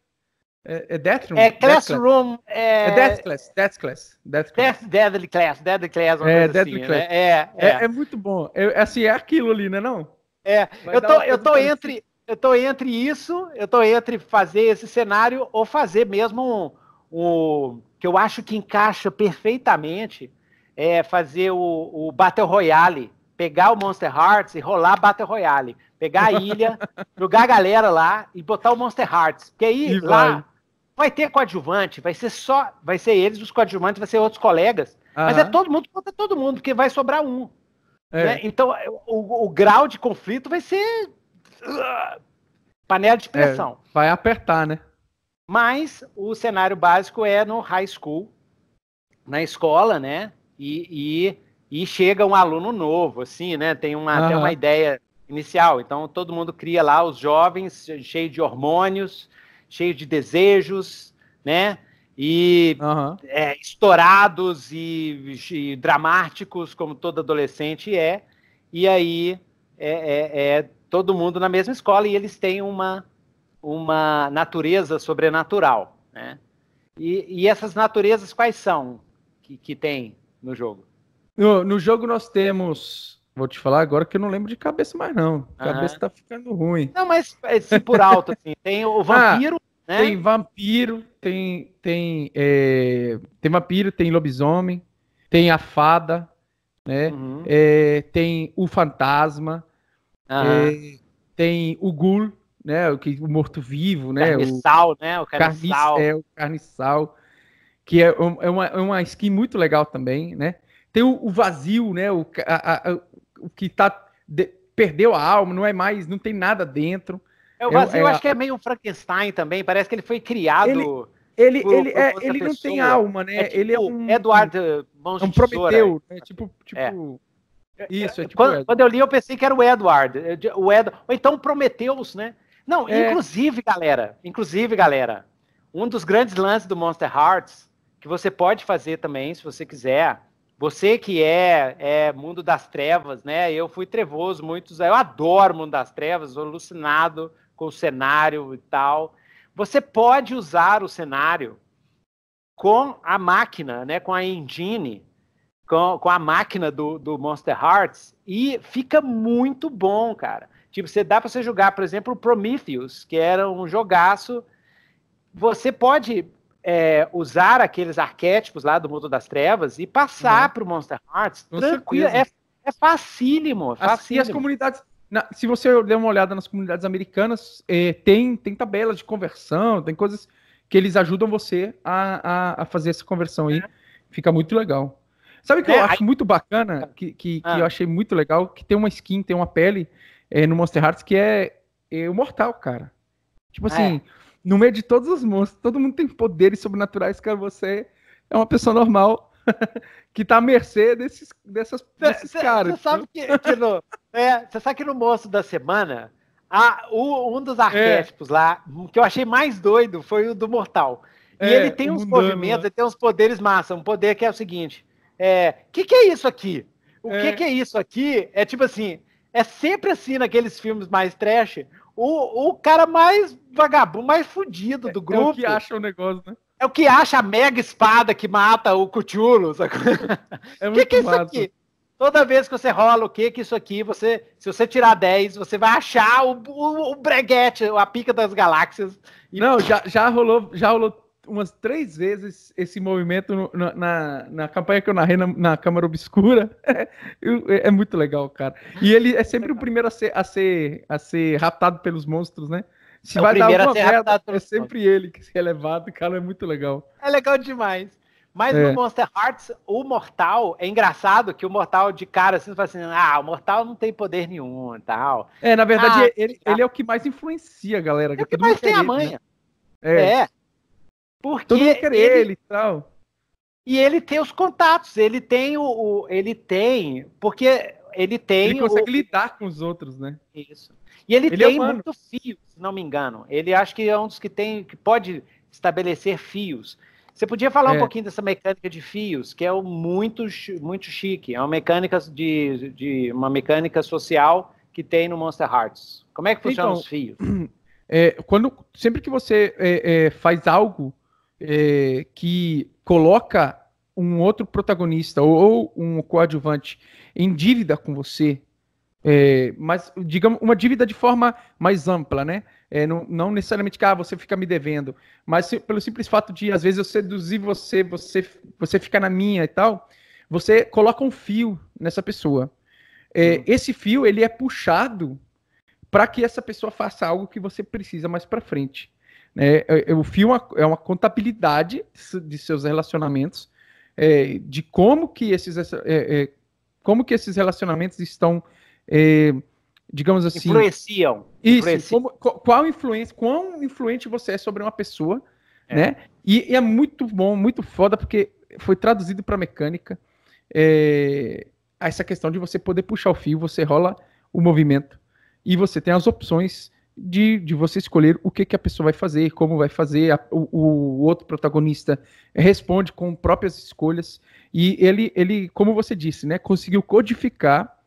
é, é É Classroom. Death É... é Death Class. Death Class. Death Class. Death, deadly Class. Deadly Class. É, deadly assim, class. Né? É, é. É, é muito bom. É, assim, é aquilo ali, né? Não? É. eu tô, eu tô entre eu tô entre isso, eu tô entre fazer esse cenário ou fazer mesmo o um, um, que eu acho que encaixa perfeitamente, é fazer o, o Battle Royale, pegar o Monster Hearts e rolar Battle Royale, pegar a ilha, jogar a galera lá e botar o Monster Hearts, porque aí e lá vai. vai. ter coadjuvante, vai ser só, vai ser eles os coadjuvantes, vai ser outros colegas, mas é todo mundo contra todo mundo, porque vai sobrar um. É. Né? Então o, o grau de conflito vai ser Panela de é, pressão. É, vai apertar, né? Mas o cenário básico é no high school, na escola, né? E, e, e chega um aluno novo, assim, né? Tem uma, uhum. até uma ideia inicial. Então, todo mundo cria lá os jovens, cheio de hormônios, cheio de desejos, né? E uhum. é, estourados e, e, dramáticos, como todo adolescente é. E aí é, é, é todo mundo na mesma escola e eles têm uma, uma natureza sobrenatural. Né? E, e essas naturezas quais são que, que tem no jogo? No, no jogo nós temos Vou te falar agora que eu não lembro de cabeça mais, não. Cabeça está tá ficando ruim. Não, mas se por alto, assim, tem o ah, vampiro, ah, né? Tem vampiro, tem. Tem, é, tem vampiro, tem lobisomem, tem a fada, né? Uhum. É, tem o fantasma, Uhum. É, tem o Gul, né? O, que, o morto-vivo, né? Carniçal, o, né? O carniçal. É, o carniçal. Que é, é, uma, é uma skin muito legal também, né? Tem o, o vazio, né? O, a, a, o que tá. De, perdeu a alma, não é mais, não tem nada dentro. É, o é vazio, eu, é acho que é meio um Frankenstein também, parece que ele foi criado. Ele, ele, por, ele, por é, ele não tem alma, né? É tipo, ele é tipo um. Eduardo Mão é um Prometeu, né? Tipo. tipo isso, é tipo quando, quando, eu li, eu pensei que era o Edward. Eh, o Ed, ou então Prometheus, né? Não, é... inclusive, galera, inclusive, galera, um dos grandes lances do Monster Hearts, que você pode fazer também, se você quiser. Você que é, é mundo das trevas, né? Eu fui trevoso muitos, eu adoro mundo das trevas, alucinado com o cenário e tal. Você pode usar o cenário com a máquina, né, com a engine com, com a máquina do, do Monster Hearts e fica muito bom, cara. Tipo, você dá para você jogar, por exemplo, Prometheus, que era um jogaço. Você pode é, usar aqueles arquétipos lá do mundo das trevas e passar uhum. para o Monster Hearts Com tranquilo. É, é facílimo, facílimo. As, as comunidades. Na, se você der uma olhada nas comunidades americanas, é, tem, tem tabelas de conversão, tem coisas que eles ajudam você a, a, a fazer essa conversão aí. É. Fica muito legal. Sabe o que é, eu acho aí... muito bacana, que, que, ah. que, eu achei muito legal, que tem uma skin, tem uma pele é, no Monster Hearts que é, é mortal, cara. Tipo ah, é? assim, no meio de todos os monstros, todo mundo tem poderes sobrenaturais, cara, você é uma pessoa normal que tá à mercê desses, dessas, desses cê, caras. Você sabe que, que no, é, sabe que no Monstro da Semana, a, o, um dos é. arquétipos é. lá, hum, que eu achei mais doido, foi o do Mortal. E é, ele tem uns mundano, movimentos, né? ele tem uns poderes massa. Um poder que é o seguinte: é, que, que é isso aqui? O é. que, que é isso aqui? É tipo assim, é sempre assim naqueles filmes mais trash, o, o cara mais vagabundo, mais fudido do grupo. É, é o que acha o negócio, né? É o que acha a mega espada que mata o cutiulo sacou? É o que, que é isso massa. aqui? Toda vez que você rola o que que isso aqui, você, se você tirar 10, você vai achar o, o, o breguete, a pica das galáxias. E... Não, já, já rolou, já rolou umas três vezes esse movimento na, na, na campanha que eu narrei na, na Câmara Obscura. É, é, muito legal, cara. E ele é sempre o primeiro a ser, a ser, a ser raptado pelos monstros, né? Se é vai dar alguma merda, é sempre ele que se é levado, cara, é muito legal. É legal demais. Mas é. no Monster Hearts, o Mortal, é engraçado que o Mortal de cara assim, fala assim, ah, o Mortal não tem poder nenhum e tal. É, na verdade, ah, ele, ele, é o que mais influencia a galera. É o que mais tem a né? manha. Né? É. é. Porque Todo mundo quer ele, ele e tal. E ele tem os contatos, ele tem o, o, ele tem, porque ele tem Ele consegue o, lidar com os outros, né? Isso. E ele, ele é tem é muito fio, se não me engano. Ele acho que é um dos que tem que pode estabelecer fios. Você podia falar é. um pouquinho dessa mecânica de fios, que é muito muito chique, é uma mecânica de, de uma mecânica social que tem no Monster Hearts. Como é que funciona então, os fios? É, quando sempre que você é, é faz algo é, que coloca um outro protagonista ou, ou um coadjuvante em dívida com você, é, mas digamos uma dívida de forma mais ampla, né? É, não, não, necessariamente que ah, você fica me devendo, mas se, pelo simples fato de às vezes eu seduzir você, você, você fica na minha e tal, você coloca um fio nessa pessoa. É, uhum. Esse fio ele é puxado para que essa pessoa faça algo que você precisa mais para frente. Né? É, é, o fio é uma é contabilidade de seus relacionamentos, é, de como que esses, é, é, como que esses relacionamentos estão, digamos assim... Influenciam. Isso, influenciam. Como, qual influência, quão influente você é sobre uma pessoa, né? E, e, é muito bom, muito foda, porque foi traduzido para mecânica, essa questão de você poder puxar o fio, você rola o movimento, e você tem as opções de, de você escolher o que, que a pessoa vai fazer, como vai fazer, a, o, o, outro protagonista responde com próprias escolhas, e ele, ele como você disse, né, conseguiu codificar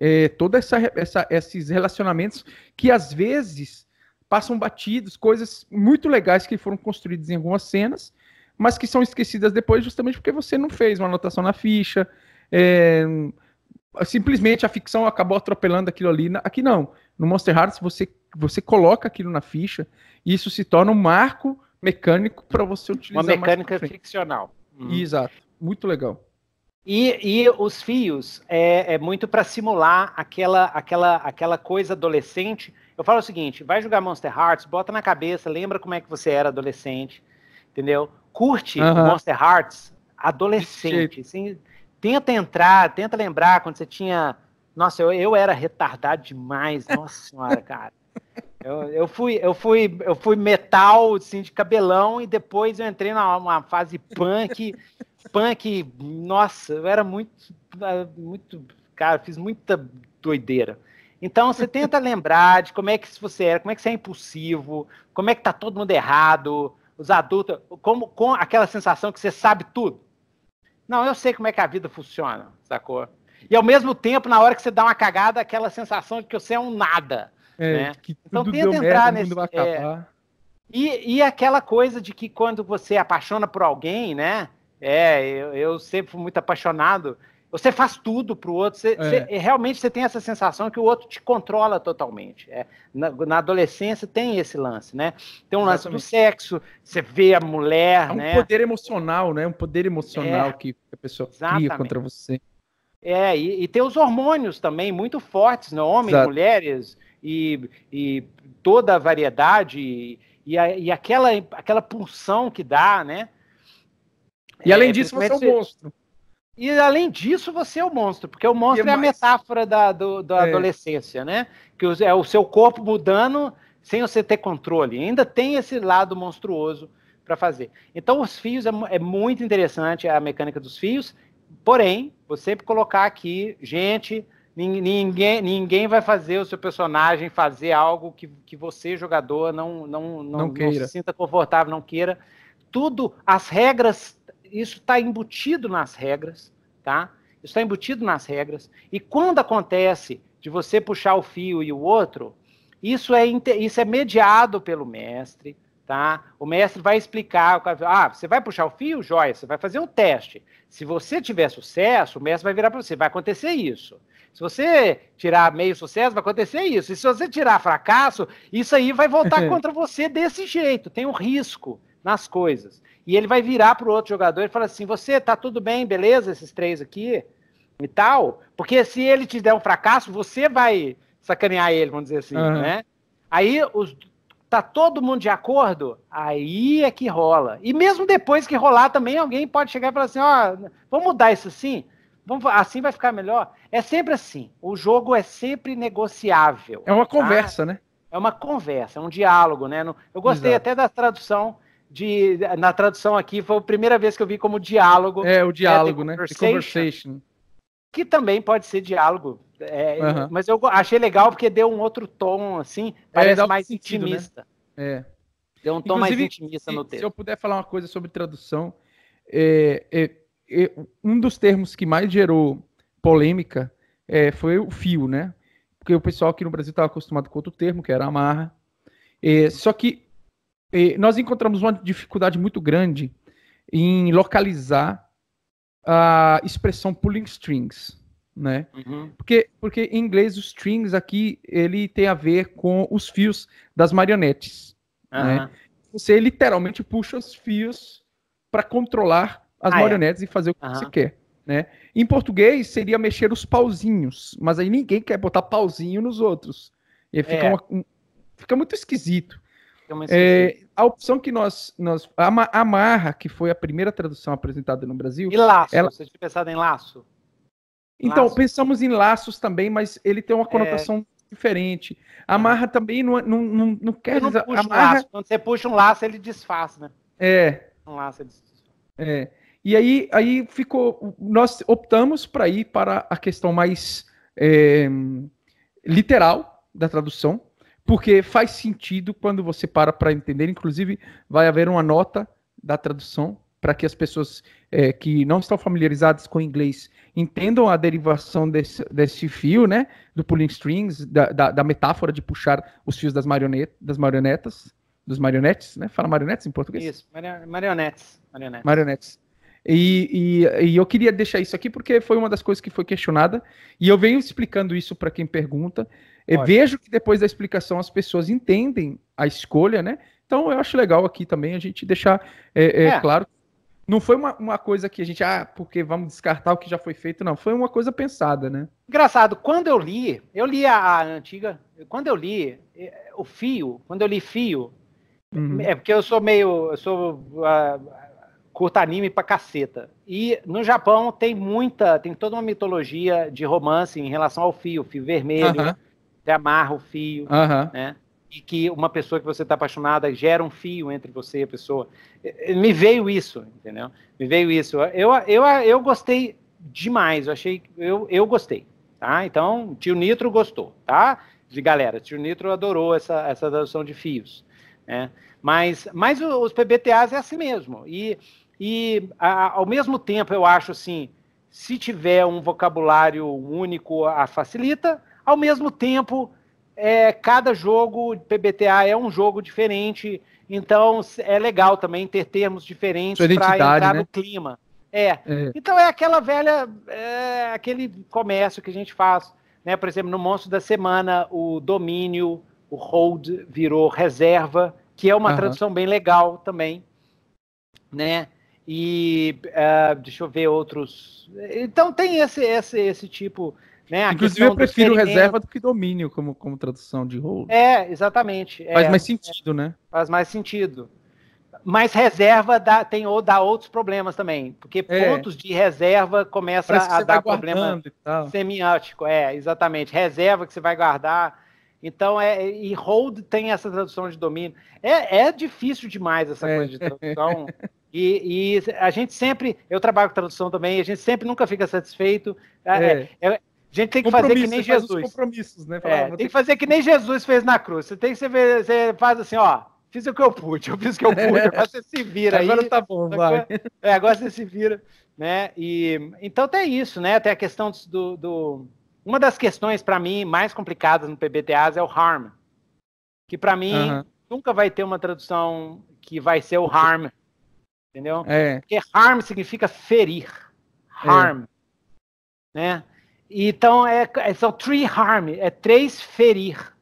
é, toda essa, essa, esses relacionamentos que às vezes passam batidos, coisas muito legais que foram construídas em algumas cenas, mas que são esquecidas depois justamente porque você não fez uma anotação na ficha, é, simplesmente a ficção acabou atropelando aquilo ali. Aqui não. No Monster Hearts você você coloca aquilo na ficha e isso se torna um marco mecânico para você utilizar. Uma mecânica ficcional. Uhum. Exato, muito legal. E, e os fios é, é muito para simular aquela, aquela, aquela coisa adolescente. Eu falo o seguinte: vai jogar Monster Hearts, bota na cabeça, lembra como é que você era adolescente, entendeu? Curte Monster Hearts adolescente. Assim, tenta entrar, tenta lembrar quando você tinha. Nossa, eu, eu era retardado demais, nossa senhora, cara. Eu, eu, fui, eu, fui, eu fui metal, assim, de cabelão, e depois eu entrei numa fase punk. punk, nossa, eu era muito, muito. Cara, fiz muita doideira. Então você tenta lembrar de como é que você era, como é que você é impulsivo, como é que tá todo mundo errado, os adultos, como com aquela sensação que você sabe tudo. Não, eu sei como é que a vida funciona, sacou? E ao mesmo tempo, na hora que você dá uma cagada, aquela sensação de que você é um nada. É, né? que então tenta entrar merda, nesse. É, e, e aquela coisa de que quando você apaixona por alguém, né? É, eu, eu sempre fui muito apaixonado. Você faz tudo para o outro. Você, é. você, realmente você tem essa sensação que o outro te controla totalmente. É, na, na, adolescência tem esse lance, né? Tem um Exatamente. lance do sexo, você vê a mulher, é um né? poder emocional, né? Um poder é. emocional que a pessoa Exatamente. cria contra você. É, e, e, tem os hormônios também muito fortes, né? Homens, Exato. mulheres, e, e toda a variedade e, e, a, e, aquela, aquela pulsão que dá, né? E além é, disso, você é um monstro. E além disso, você é o um monstro, porque o monstro é, é, a metáfora da, do, da é. adolescência, né? Que é o seu corpo mudando sem você ter controle. Ainda tem esse lado monstruoso para fazer. Então, os fios é, é, muito interessante a mecânica dos fios, porém, você colocar aqui gente, Ninguém, ninguém vai fazer o seu personagem fazer algo que, que você, jogador, não, não, não, não, não se sinta confortável, não queira. Tudo, as regras, isso está embutido nas regras, tá? Isso está embutido nas regras. E quando acontece de você puxar o fio e o outro, isso é, isso é mediado pelo mestre, tá? O mestre vai explicar, ah, você vai puxar o fio, joia, você vai fazer um teste. Se você tiver sucesso, o mestre vai virar para você, vai acontecer isso. Se você tirar meio sucesso, vai acontecer isso. E se você tirar fracasso, isso aí vai voltar contra você desse jeito. Tem um risco nas coisas. E ele vai virar para o outro jogador e falar assim: você tá tudo bem, beleza, esses três aqui e tal. Porque se ele te der um fracasso, você vai sacanear ele, vamos dizer assim, uhum. né? Aí os, tá todo mundo de acordo, aí é que rola. E mesmo depois que rolar também, alguém pode chegar e falar assim, ó, oh, vamos mudar isso assim? Vamos, assim vai ficar melhor. É sempre assim. O jogo é sempre negociável. É uma tá? conversa, né? É uma conversa, é um diálogo, né? Eu gostei Exato. até da tradução de na tradução aqui foi a primeira vez que eu vi como diálogo. É o né? diálogo, né? The conversation. Que também pode ser diálogo, é, mas eu achei legal porque deu um outro tom assim, é, parece é, mais sentido, né? intimista. Né? É. Deu um tom Inclusive, mais intimista se, no texto. Se eu puder falar uma coisa sobre tradução, é, é um dos termos que mais gerou polêmica é, foi o fio, né? Porque o pessoal aqui no Brasil estava acostumado com outro termo, que era amarra. É, só que é, nós encontramos uma dificuldade muito grande em localizar a expressão pulling strings, né? Uhum. Porque, porque em inglês os strings aqui ele tem a ver com os fios das marionetes. Uhum. Né? Você literalmente puxa os fios para controlar as ah, é? marionetes é. e fazer o que você ah. quer. Né? Em português seria mexer os pauzinhos, mas aí ninguém quer botar pauzinho nos outros. E fica, é. uma, um, fica muito esquisito. É, a opção que nós. nós a amarra, que foi a primeira tradução apresentada no Brasil. E laço. Ela... Você tinha pensado em laço? Então, laço. pensamos em laços também, mas ele tem uma é. conotação é... diferente. Amarra ah. é. também não, não, não, não quer não dizer. Amarra... Um laço. Quando você puxa um laço, ele desfaz, né? É. Um laço, ele desfaz. É. E aí, aí ficou, nós optamos para ir para a questão mais é, literal da tradução, porque faz sentido quando você para para entender. Inclusive, vai haver uma nota da tradução para que as pessoas é, que não estão familiarizadas com inglês entendam a derivação desse, desse fio, né, do pulling strings, da, da, da metáfora de puxar os fios das, marioneta, das marionetas, dos marionetes, né? Fala marionetes em português? Isso, marionetes. Marionetes. marionetes. E, e, e, eu queria deixar isso aqui porque foi uma das coisas que foi questionada e eu venho explicando isso para quem pergunta. vejo que depois da explicação as pessoas entendem a escolha, né? Então eu acho legal aqui também a gente deixar é, é, é. claro. Não foi uma, uma, coisa que a gente, ah, porque vamos descartar o que já foi feito, não. Foi uma coisa pensada, né? Engraçado, quando eu li, eu li a, a antiga, quando eu li é, o Fio, quando eu li Fio, uhum. é porque eu sou meio, eu sou. Uh, curta anime pra caceta. E no Japão tem muita, tem toda uma mitologia de romance em relação ao fio, fio vermelho, uh -huh. você amarra o fio, uh -huh. né? E que uma pessoa que você está apaixonada gera um fio entre você e a pessoa. Me veio isso, entendeu? Me veio isso. Eu, eu, eu gostei demais, eu achei, eu, eu gostei, tá? Então, tio Nitro gostou, tá? De galera, tio Nitro adorou essa, essa tradução de fios, né? Mas, mas os PBTAs é assim mesmo. E e, a, ao mesmo tempo, eu acho assim: se tiver um vocabulário único, a facilita. Ao mesmo tempo, é, cada jogo PBTA é um jogo diferente. Então, é legal também ter termos diferentes para entrar né? no clima. É. é. Então, é aquela velha. É, aquele comércio que a gente faz. Né? Por exemplo, no Monstro da Semana, o domínio, o hold virou reserva, que é uma tradução bem legal também. Né? e uh, deixa eu ver outros. Então tem esse esse, esse tipo. Né, a Inclusive eu prefiro reserva do que domínio como, como tradução de role. É, exatamente. Faz é, mais sentido, é, né? Faz mais sentido. Mas reserva dá, tem, ou dá outros problemas também, porque é. pontos de reserva começa a dar problema semiótico. É, exatamente. Reserva que você vai guardar. Então, é, e hold tem essa tradução de domínio. É, é difícil demais essa é. coisa de tradução. E, e, a gente sempre, eu trabalho com tradução também, a gente sempre nunca fica satisfeito. É. É, é, é a gente tem que fazer que nem Jesus. Compromissos, né? Falar, é, ah, tem, que fazer que nem Jesus fez na cruz. Você tem que você, você faz assim, ó. Fiz o que eu pude, eu fiz o que eu pude, agora você se vira Agora tá bom, vai. É, agora você se vira, né? E, então tem isso, né? Tem a questão do... do... Uma das questões, para mim, mais complicadas no PBTAs é o harm, que para mim uh -huh. nunca vai ter uma tradução que vai ser o harm Entendeu? É. Porque harm significa ferir. Harm. É. Né? Então, é, é, são three harm, é três ferir.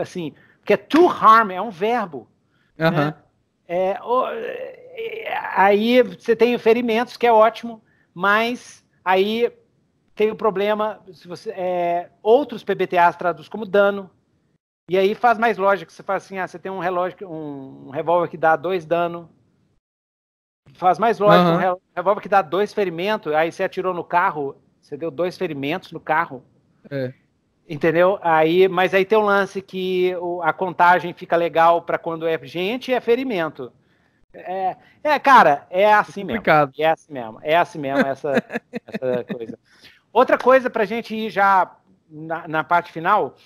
Assim, porque to harm é um verbo. Uh -huh. né? É, é, aí você tem ferimentos, que é ótimo, mas aí tem o problema, se você, é, outros PBTAs traduz como dano, e aí faz mais lógica, você faz assim, ah, você tem um relógio, um, um revólver que dá dois dano, Faz mais lógico, uhum. um revólver que dá dois ferimentos, aí você atirou no carro, você deu dois ferimentos no carro. É. Entendeu? Aí, mas aí tem um lance que a contagem fica legal para quando é gente é ferimento. É, é cara, é assim mesmo. É assim mesmo. É assim mesmo essa, essa coisa. Outra coisa para gente ir já na, na parte final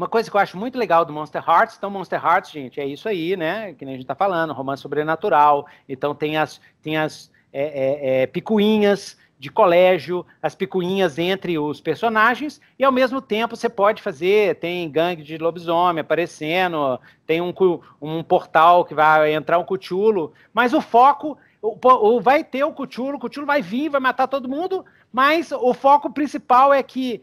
uma coisa que eu acho muito legal do Monster Hearts, então Monster Hearts, gente, é isso aí, né? Que nem a gente tá falando, romance sobrenatural. Então tem as, tem as é, é, é, picuinhas de colégio, as picuinhas entre os personagens, e ao mesmo tempo você pode fazer, tem gangue de lobisomem aparecendo, tem um, um portal que vai entrar um cutulo, mas o foco o, o, vai ter o cutulo, o cutulo vai vir, vai matar todo mundo, mas o foco principal é que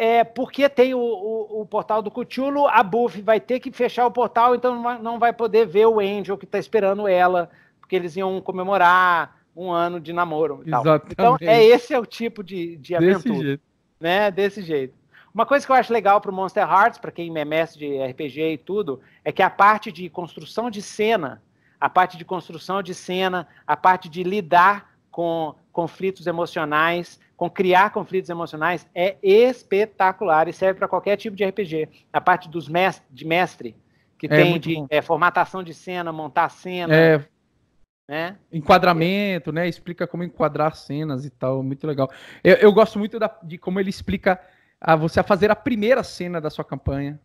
é, porque tem o, o, o, portal do Cthulhu, a Buffy vai ter que fechar o portal, então não vai, poder ver o Angel que está esperando ela, porque eles iam comemorar um ano de namoro. E então, Exatamente. Então, é, esse é o tipo de, de aventura. Desse jeito. Né? Desse jeito. Uma coisa que eu acho legal para o Monster Hearts, para quem é mestre de RPG e tudo, é que a parte de construção de cena, a parte de construção de cena, a parte de lidar com conflitos emocionais, com criar conflitos emocionais, é espetacular e serve para qualquer tipo de RPG. A parte dos mestre, de mestre, que é, tem de é, formatação de cena, montar cena. É, né? Enquadramento, né? Explica como enquadrar cenas e tal, muito legal. Eu, eu gosto muito da, de como ele explica a você a fazer a primeira cena da sua campanha.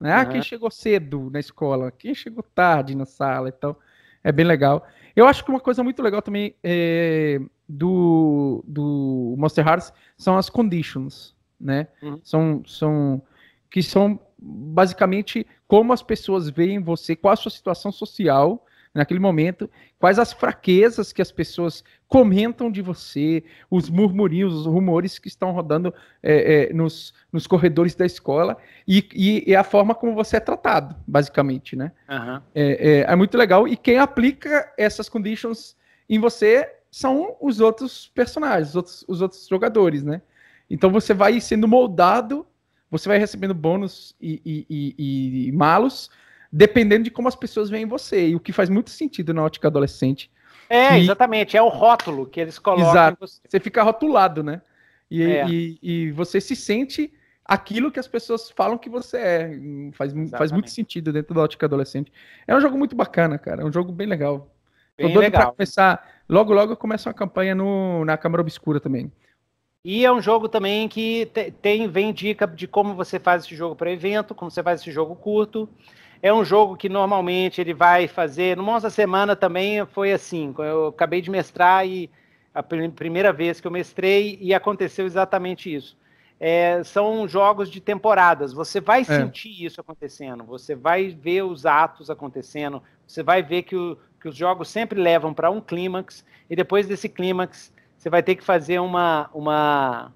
Né? Ah, quem chegou cedo na escola, quem chegou tarde na sala e então, tal. É bem legal. Eu acho que uma coisa muito legal também é, do, do Monster Hearts são as conditions, né? Uhum. São, são que são basicamente como as pessoas veem você, qual a sua situação social naquele momento, quais as fraquezas que as pessoas comentam de você, os murmurinhos, os rumores que estão rodando é, é, nos, nos corredores da escola e, e, e, a forma como você é tratado, basicamente, né? Uhum. É, é, é muito legal. E quem aplica essas conditions em você são os outros personagens, os outros, os outros jogadores, né? Então você vai sendo moldado, você vai recebendo bônus e, e, e, e malos dependendo de como as pessoas veem você, e o que faz muito sentido na ótica adolescente. É, exatamente, é o rótulo que eles colocam. Exato. Você. você fica rotulado, né? E, é. e, e, você se sente aquilo que as pessoas falam que você é. Faz, faz muito sentido dentro da ótica adolescente. É um jogo muito bacana, cara. É um jogo bem legal. Bem Tô doido legal. pra começar. Logo, logo eu começo uma campanha no, na Câmara Obscura também. E é um jogo também que tem, vem dica de como você faz esse jogo para evento, como você faz esse jogo curto. É um jogo que normalmente ele vai fazer. No Monza Semana também foi assim. Eu acabei de mestrar e a primeira vez que eu mestrei e aconteceu exatamente isso. É, são jogos de temporadas. Você vai é. sentir isso acontecendo, você vai ver os atos acontecendo, você vai ver que, o, que os jogos sempre levam para um clímax, e depois desse clímax, você vai ter que fazer uma, uma,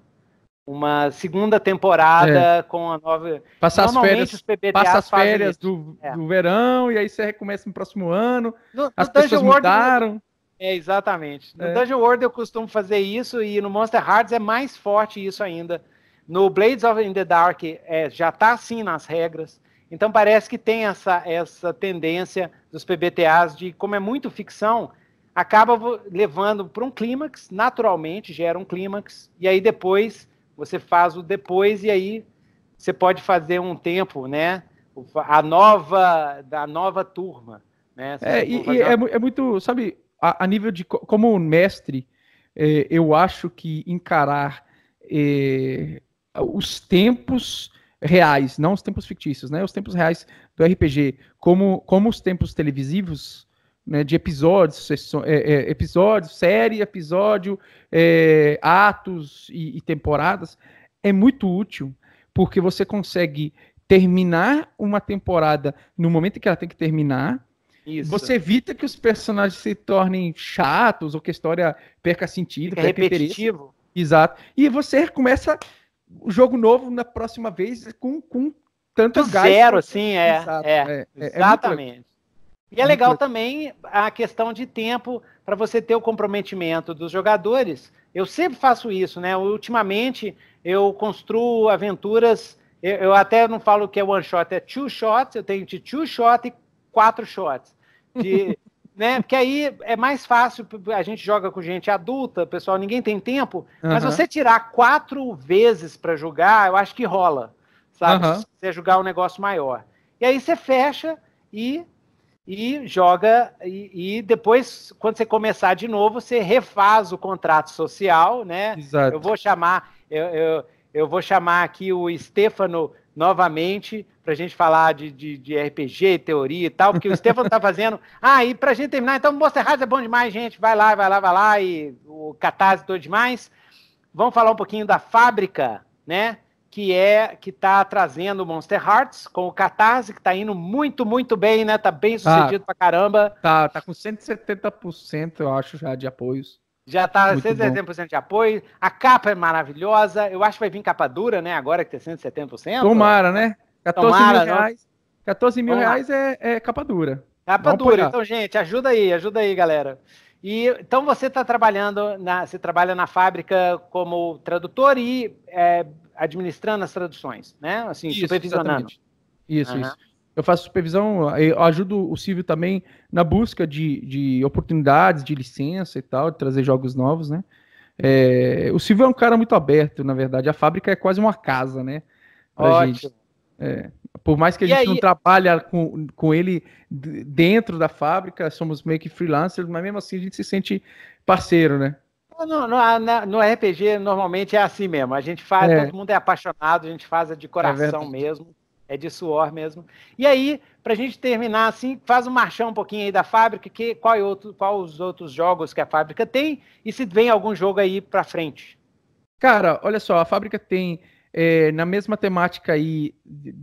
uma segunda temporada é. com a nova. Passar as férias, os passa as férias do, é. do, verão e aí você recomeça no próximo ano. No, as no pessoas mudaram. É, exatamente. No é. Dungeon World eu costumo fazer isso e no Monster Hearts é mais forte isso ainda. No Blades of in the Dark é, já está assim nas regras. Então parece que tem essa, essa tendência dos PBTAs de, como é muito ficção, acaba levando para um clímax, naturalmente gera um clímax, e aí depois você faz o depois e aí você pode fazer um tempo, né? A nova da nova turma, né? é, e, e é uma... é, é, muito, sabe, a, a, nível de como mestre, é, eu acho que encarar é, os tempos reais, não os tempos fictícios, né? Os tempos reais do RPG, como como os tempos televisivos, né, de episódios, é, é, episódios, série, episódio, é, atos e, e temporadas, é muito útil, porque você consegue terminar uma temporada no momento em que ela tem que terminar. Isso. Você evita que os personagens se tornem chatos ou que a história perca sentido, Fica perca repetitivo. Interesse. Exato. E você começa o jogo novo na próxima vez com, com tanto Do gás. Zero, assim, é, é, é, Exatamente. E é legal também a questão de tempo para você ter o comprometimento dos jogadores. Eu sempre faço isso, né? Ultimamente eu construo aventuras. Eu, eu até não falo que é one shot, é two shots. Eu tenho de two shot e quatro shots. De, né? Porque aí é mais fácil. A gente joga com gente adulta, pessoal. Ninguém tem tempo. Mas você tirar quatro vezes para jogar, eu acho que rola, sabe? Se você jogar um negócio maior. E aí você fecha e e joga e, e, depois quando você começar de novo você refaz o contrato social né Exato. eu vou chamar eu, eu, eu vou chamar aqui o Stefano novamente para a gente falar de, de, de, RPG teoria e tal porque o Stefano tá fazendo ah e para a gente terminar então Monster House é bom demais gente vai lá vai lá vai lá e o Catarse do demais vamos falar um pouquinho da fábrica né que é que tá trazendo Monster Hearts com o Catarse, que tá indo muito, muito bem, né? Tá bem tá. sucedido ah, pra caramba. Tá, tá com 170%, eu acho, já de apoios. Já tá muito 170% de apoio. A capa é maravilhosa. Eu acho que vai vir capa dura, né? Agora que tem 170%. Tomara, né? 14 Tomara, mil reais. 14 mil reais é, é, capa dura. Capa Vamos dura. Apoiar. Então, gente, ajuda aí, ajuda aí, galera. E, então você está trabalhando, na, você trabalha na fábrica como tradutor e é, administrando as traduções, né? Assim, isso, supervisionando. Exatamente. Isso, uhum. isso. Eu faço supervisão, eu ajudo o Silvio também na busca de, de oportunidades, de licença e tal, de trazer jogos novos, né? É, o Silvio é um cara muito aberto, na verdade. A fábrica é quase uma casa, né? Pra Ótimo. gente. É, por mais que a e gente aí... não trabalhe com, com ele dentro da fábrica, somos meio que freelancers, mas mesmo assim a gente se sente parceiro, né? Ah, né, no, no, no, RPG normalmente é assim mesmo. A gente faz, é. todo mundo é apaixonado, a gente faz é de é coração é mesmo, é de suor mesmo. E aí, para a gente terminar assim, faz um marchão um pouquinho aí da fábrica, que qual, é outro, qual os outros jogos que a fábrica tem e se vem algum jogo aí para frente. Cara, olha só, a fábrica tem é, na mesma temática aí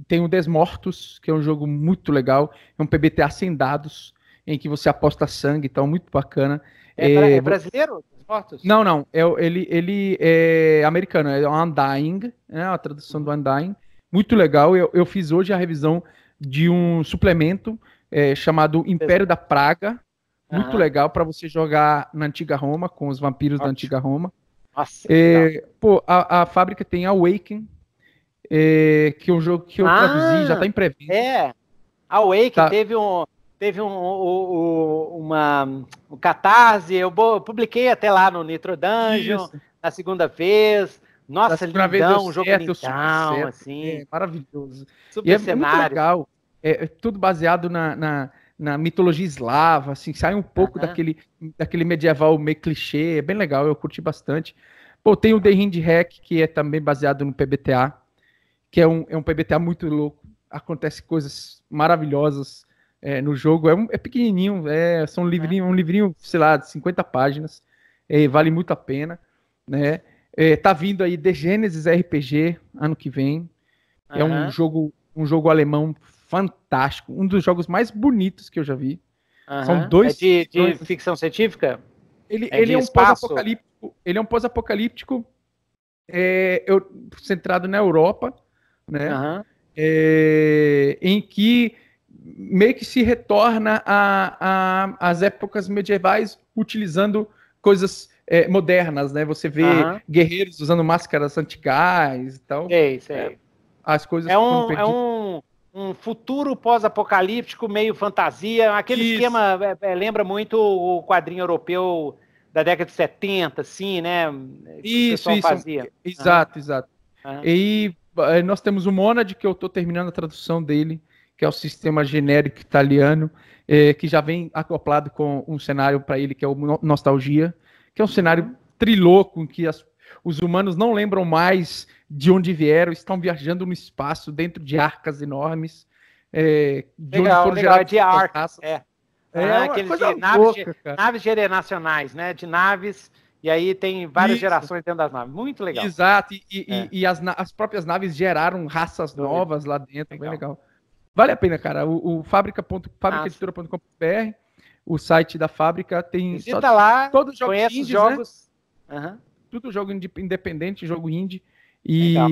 tem o Desmortos, que é um jogo muito legal, é um PBTA sem dados em que você aposta sangue, então muito bacana. É, é, é brasileiro? mortos? Não, não. É, ele, ele é americano, é Undying, né? A tradução do Undying. Muito legal. Eu, eu fiz hoje a revisão de um suplemento é, chamado Império da Praga. Muito legal para você jogar na antiga Roma, com os vampiros Ótimo. da antiga Roma. Nossa, é, pô, a, a, fábrica tem Awaken, é, que é um jogo que eu ah, traduzi, já está em pré-venda. É, Awaken tá. teve um teve um, um, uma um catarse, eu publiquei até lá no Nitro Dungeon, Isso. na segunda vez. Nossa, lindão, vez um jogo certo, lindão, assim. É, maravilhoso. Super e é cenário. muito legal. É, é tudo baseado na, na, na, mitologia eslava, assim, sai um pouco uh -huh. daquele, daquele medieval meio clichê, é bem legal, eu curti bastante. Pô, tem o The Hind Hack, que é também baseado no PBTA, que é um, é um PBTA muito louco, acontece coisas maravilhosas, é, no jogo. É, um, é pequenininho, é são um é. livrinho, um livrinho, sei lá, de 50 páginas. É, vale muito a pena, né? É, tá vindo aí The Genesis RPG ano que vem. É uhum. um jogo, um jogo alemão fantástico, um dos jogos mais bonitos que eu já vi. Uhum. São dois. É de, de dois... ficção científica? Ele é, ele é um pós-apocalíptico. Ele é um pós-apocalíptico é, centrado na Europa, né? Uhum. É, em que meio que se retorna às épocas medievais utilizando coisas é, modernas, né? Você vê uhum. guerreiros usando máscaras antigais e tal. Sei, é, sei. É, as coisas é um, é um, um futuro pós-apocalíptico, meio fantasia. Aquele Isso. esquema é, é lembra muito o quadrinho europeu da década de 70, sim, né? isso, isso. Fazia. Exato, uhum. exato. Uhum. E eh, nós temos o Monad, que eu estou terminando a tradução dele que é o sistema genérico italiano, é, que já vem acoplado com um cenário para ele que é o Nostalgia, que é um cenário triloco em que as, os humanos não lembram mais de onde vieram, estão viajando no espaço dentro de arcas enormes. É, de legal, onde foram legal, de arca, é. É, ah, aqueles de naves, louca, naves gerenacionais, né? De naves e aí tem várias Isso. gerações dentro das naves. Muito legal. Exato. E, é. e, e as, as, próprias naves geraram raças novas lá dentro. Legal. Bem legal. Vale a pena, cara. O, o fabrica.fabricaeditora.com.br, o site da fábrica tem só, lá, todos os jogos indies, né? jogos. Né? Uhum. Tudo jogo independente, jogo indie. E Legal.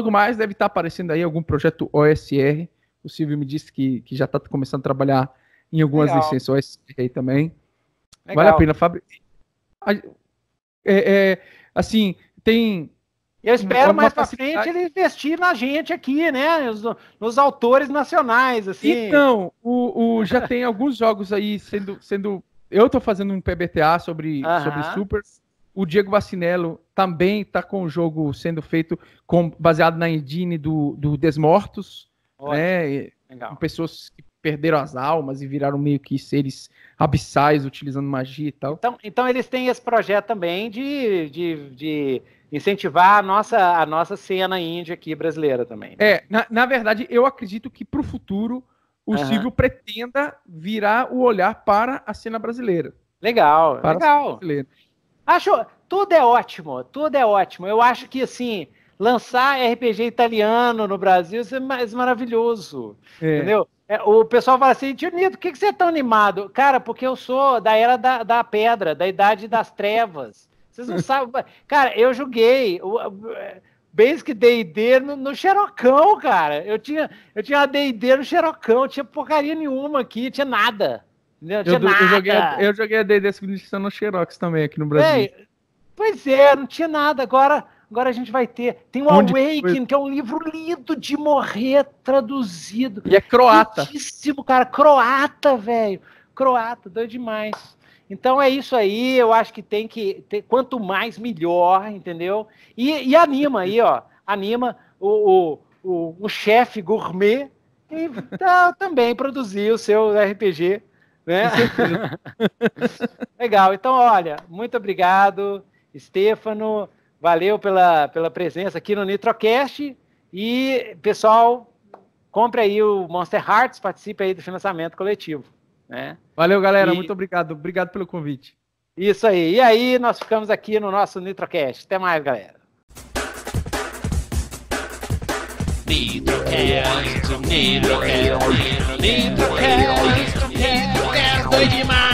logo mais deve estar tá aparecendo aí algum projeto OSR. O Silvio me disse que, que já está começando a trabalhar em algumas Legal. licenças OSR aí também. Legal. Vale a pena, Fábio. É, é, assim, tem eu espero mais para frente ele investir na gente aqui, né? Nos, nos autores nacionais, assim. Então, o, o já tem alguns jogos aí sendo, sendo. Eu estou fazendo um PBTA sobre, uh -huh. sobre super. O Diego Bacinello também está com o jogo sendo feito com, baseado na engine do, do Desmortos, né? Legal. Com pessoas que perderam as almas e viraram meio que seres abissais utilizando magia e tal. Então, então eles têm esse projeto também de, de, de incentivar a nossa, a nossa cena índia aqui brasileira também. Né? É, na, na, verdade, eu acredito que para o futuro o uhum. Silvio pretenda virar o olhar para a cena brasileira. Legal, para legal. Brasileira. Acho, tudo é ótimo, tudo é ótimo. Eu acho que, assim, lançar RPG italiano no Brasil isso é mais é maravilhoso, é. entendeu? É, o pessoal fala assim, tio Nito, por que, que você é tão animado? Cara, porque eu sou da era da, da pedra, da idade das trevas. Vocês não sabem. Cara, eu joguei o, Basic D&D no, no Xerocão, cara. Eu tinha, eu tinha uma D&D no Xerocão, não tinha porcaria nenhuma aqui, tinha nada. Não tinha eu, nada. Eu joguei, eu joguei a D&D segunda no Xerox também aqui no Brasil. É, pois é, não tinha nada. Agora, agora a gente vai ter. Tem o Onde Awaken, que é um livro lindo de morrer traduzido. E é croata. Lindíssimo, cara. Croata, velho. Croata, doido demais. Então é isso aí, eu acho que tem que. Ter, quanto mais, melhor, entendeu? E, e anima aí, ó. Anima o, o, o, o chefe gourmet e tá, também produzir o seu RPG. Né? Legal, então olha, muito obrigado, Stefano. Valeu pela, pela presença aqui no Nitrocast. E, pessoal, compre aí o Monster Hearts, participe aí do financiamento coletivo. Né? Valeu, galera. E... Muito obrigado. Obrigado pelo convite. Isso aí. E aí, nós ficamos aqui no nosso Nitrocast. Até mais, galera. Nitrocast, Nitrocast, Nitrocast, Nitrocast, Nitrocast,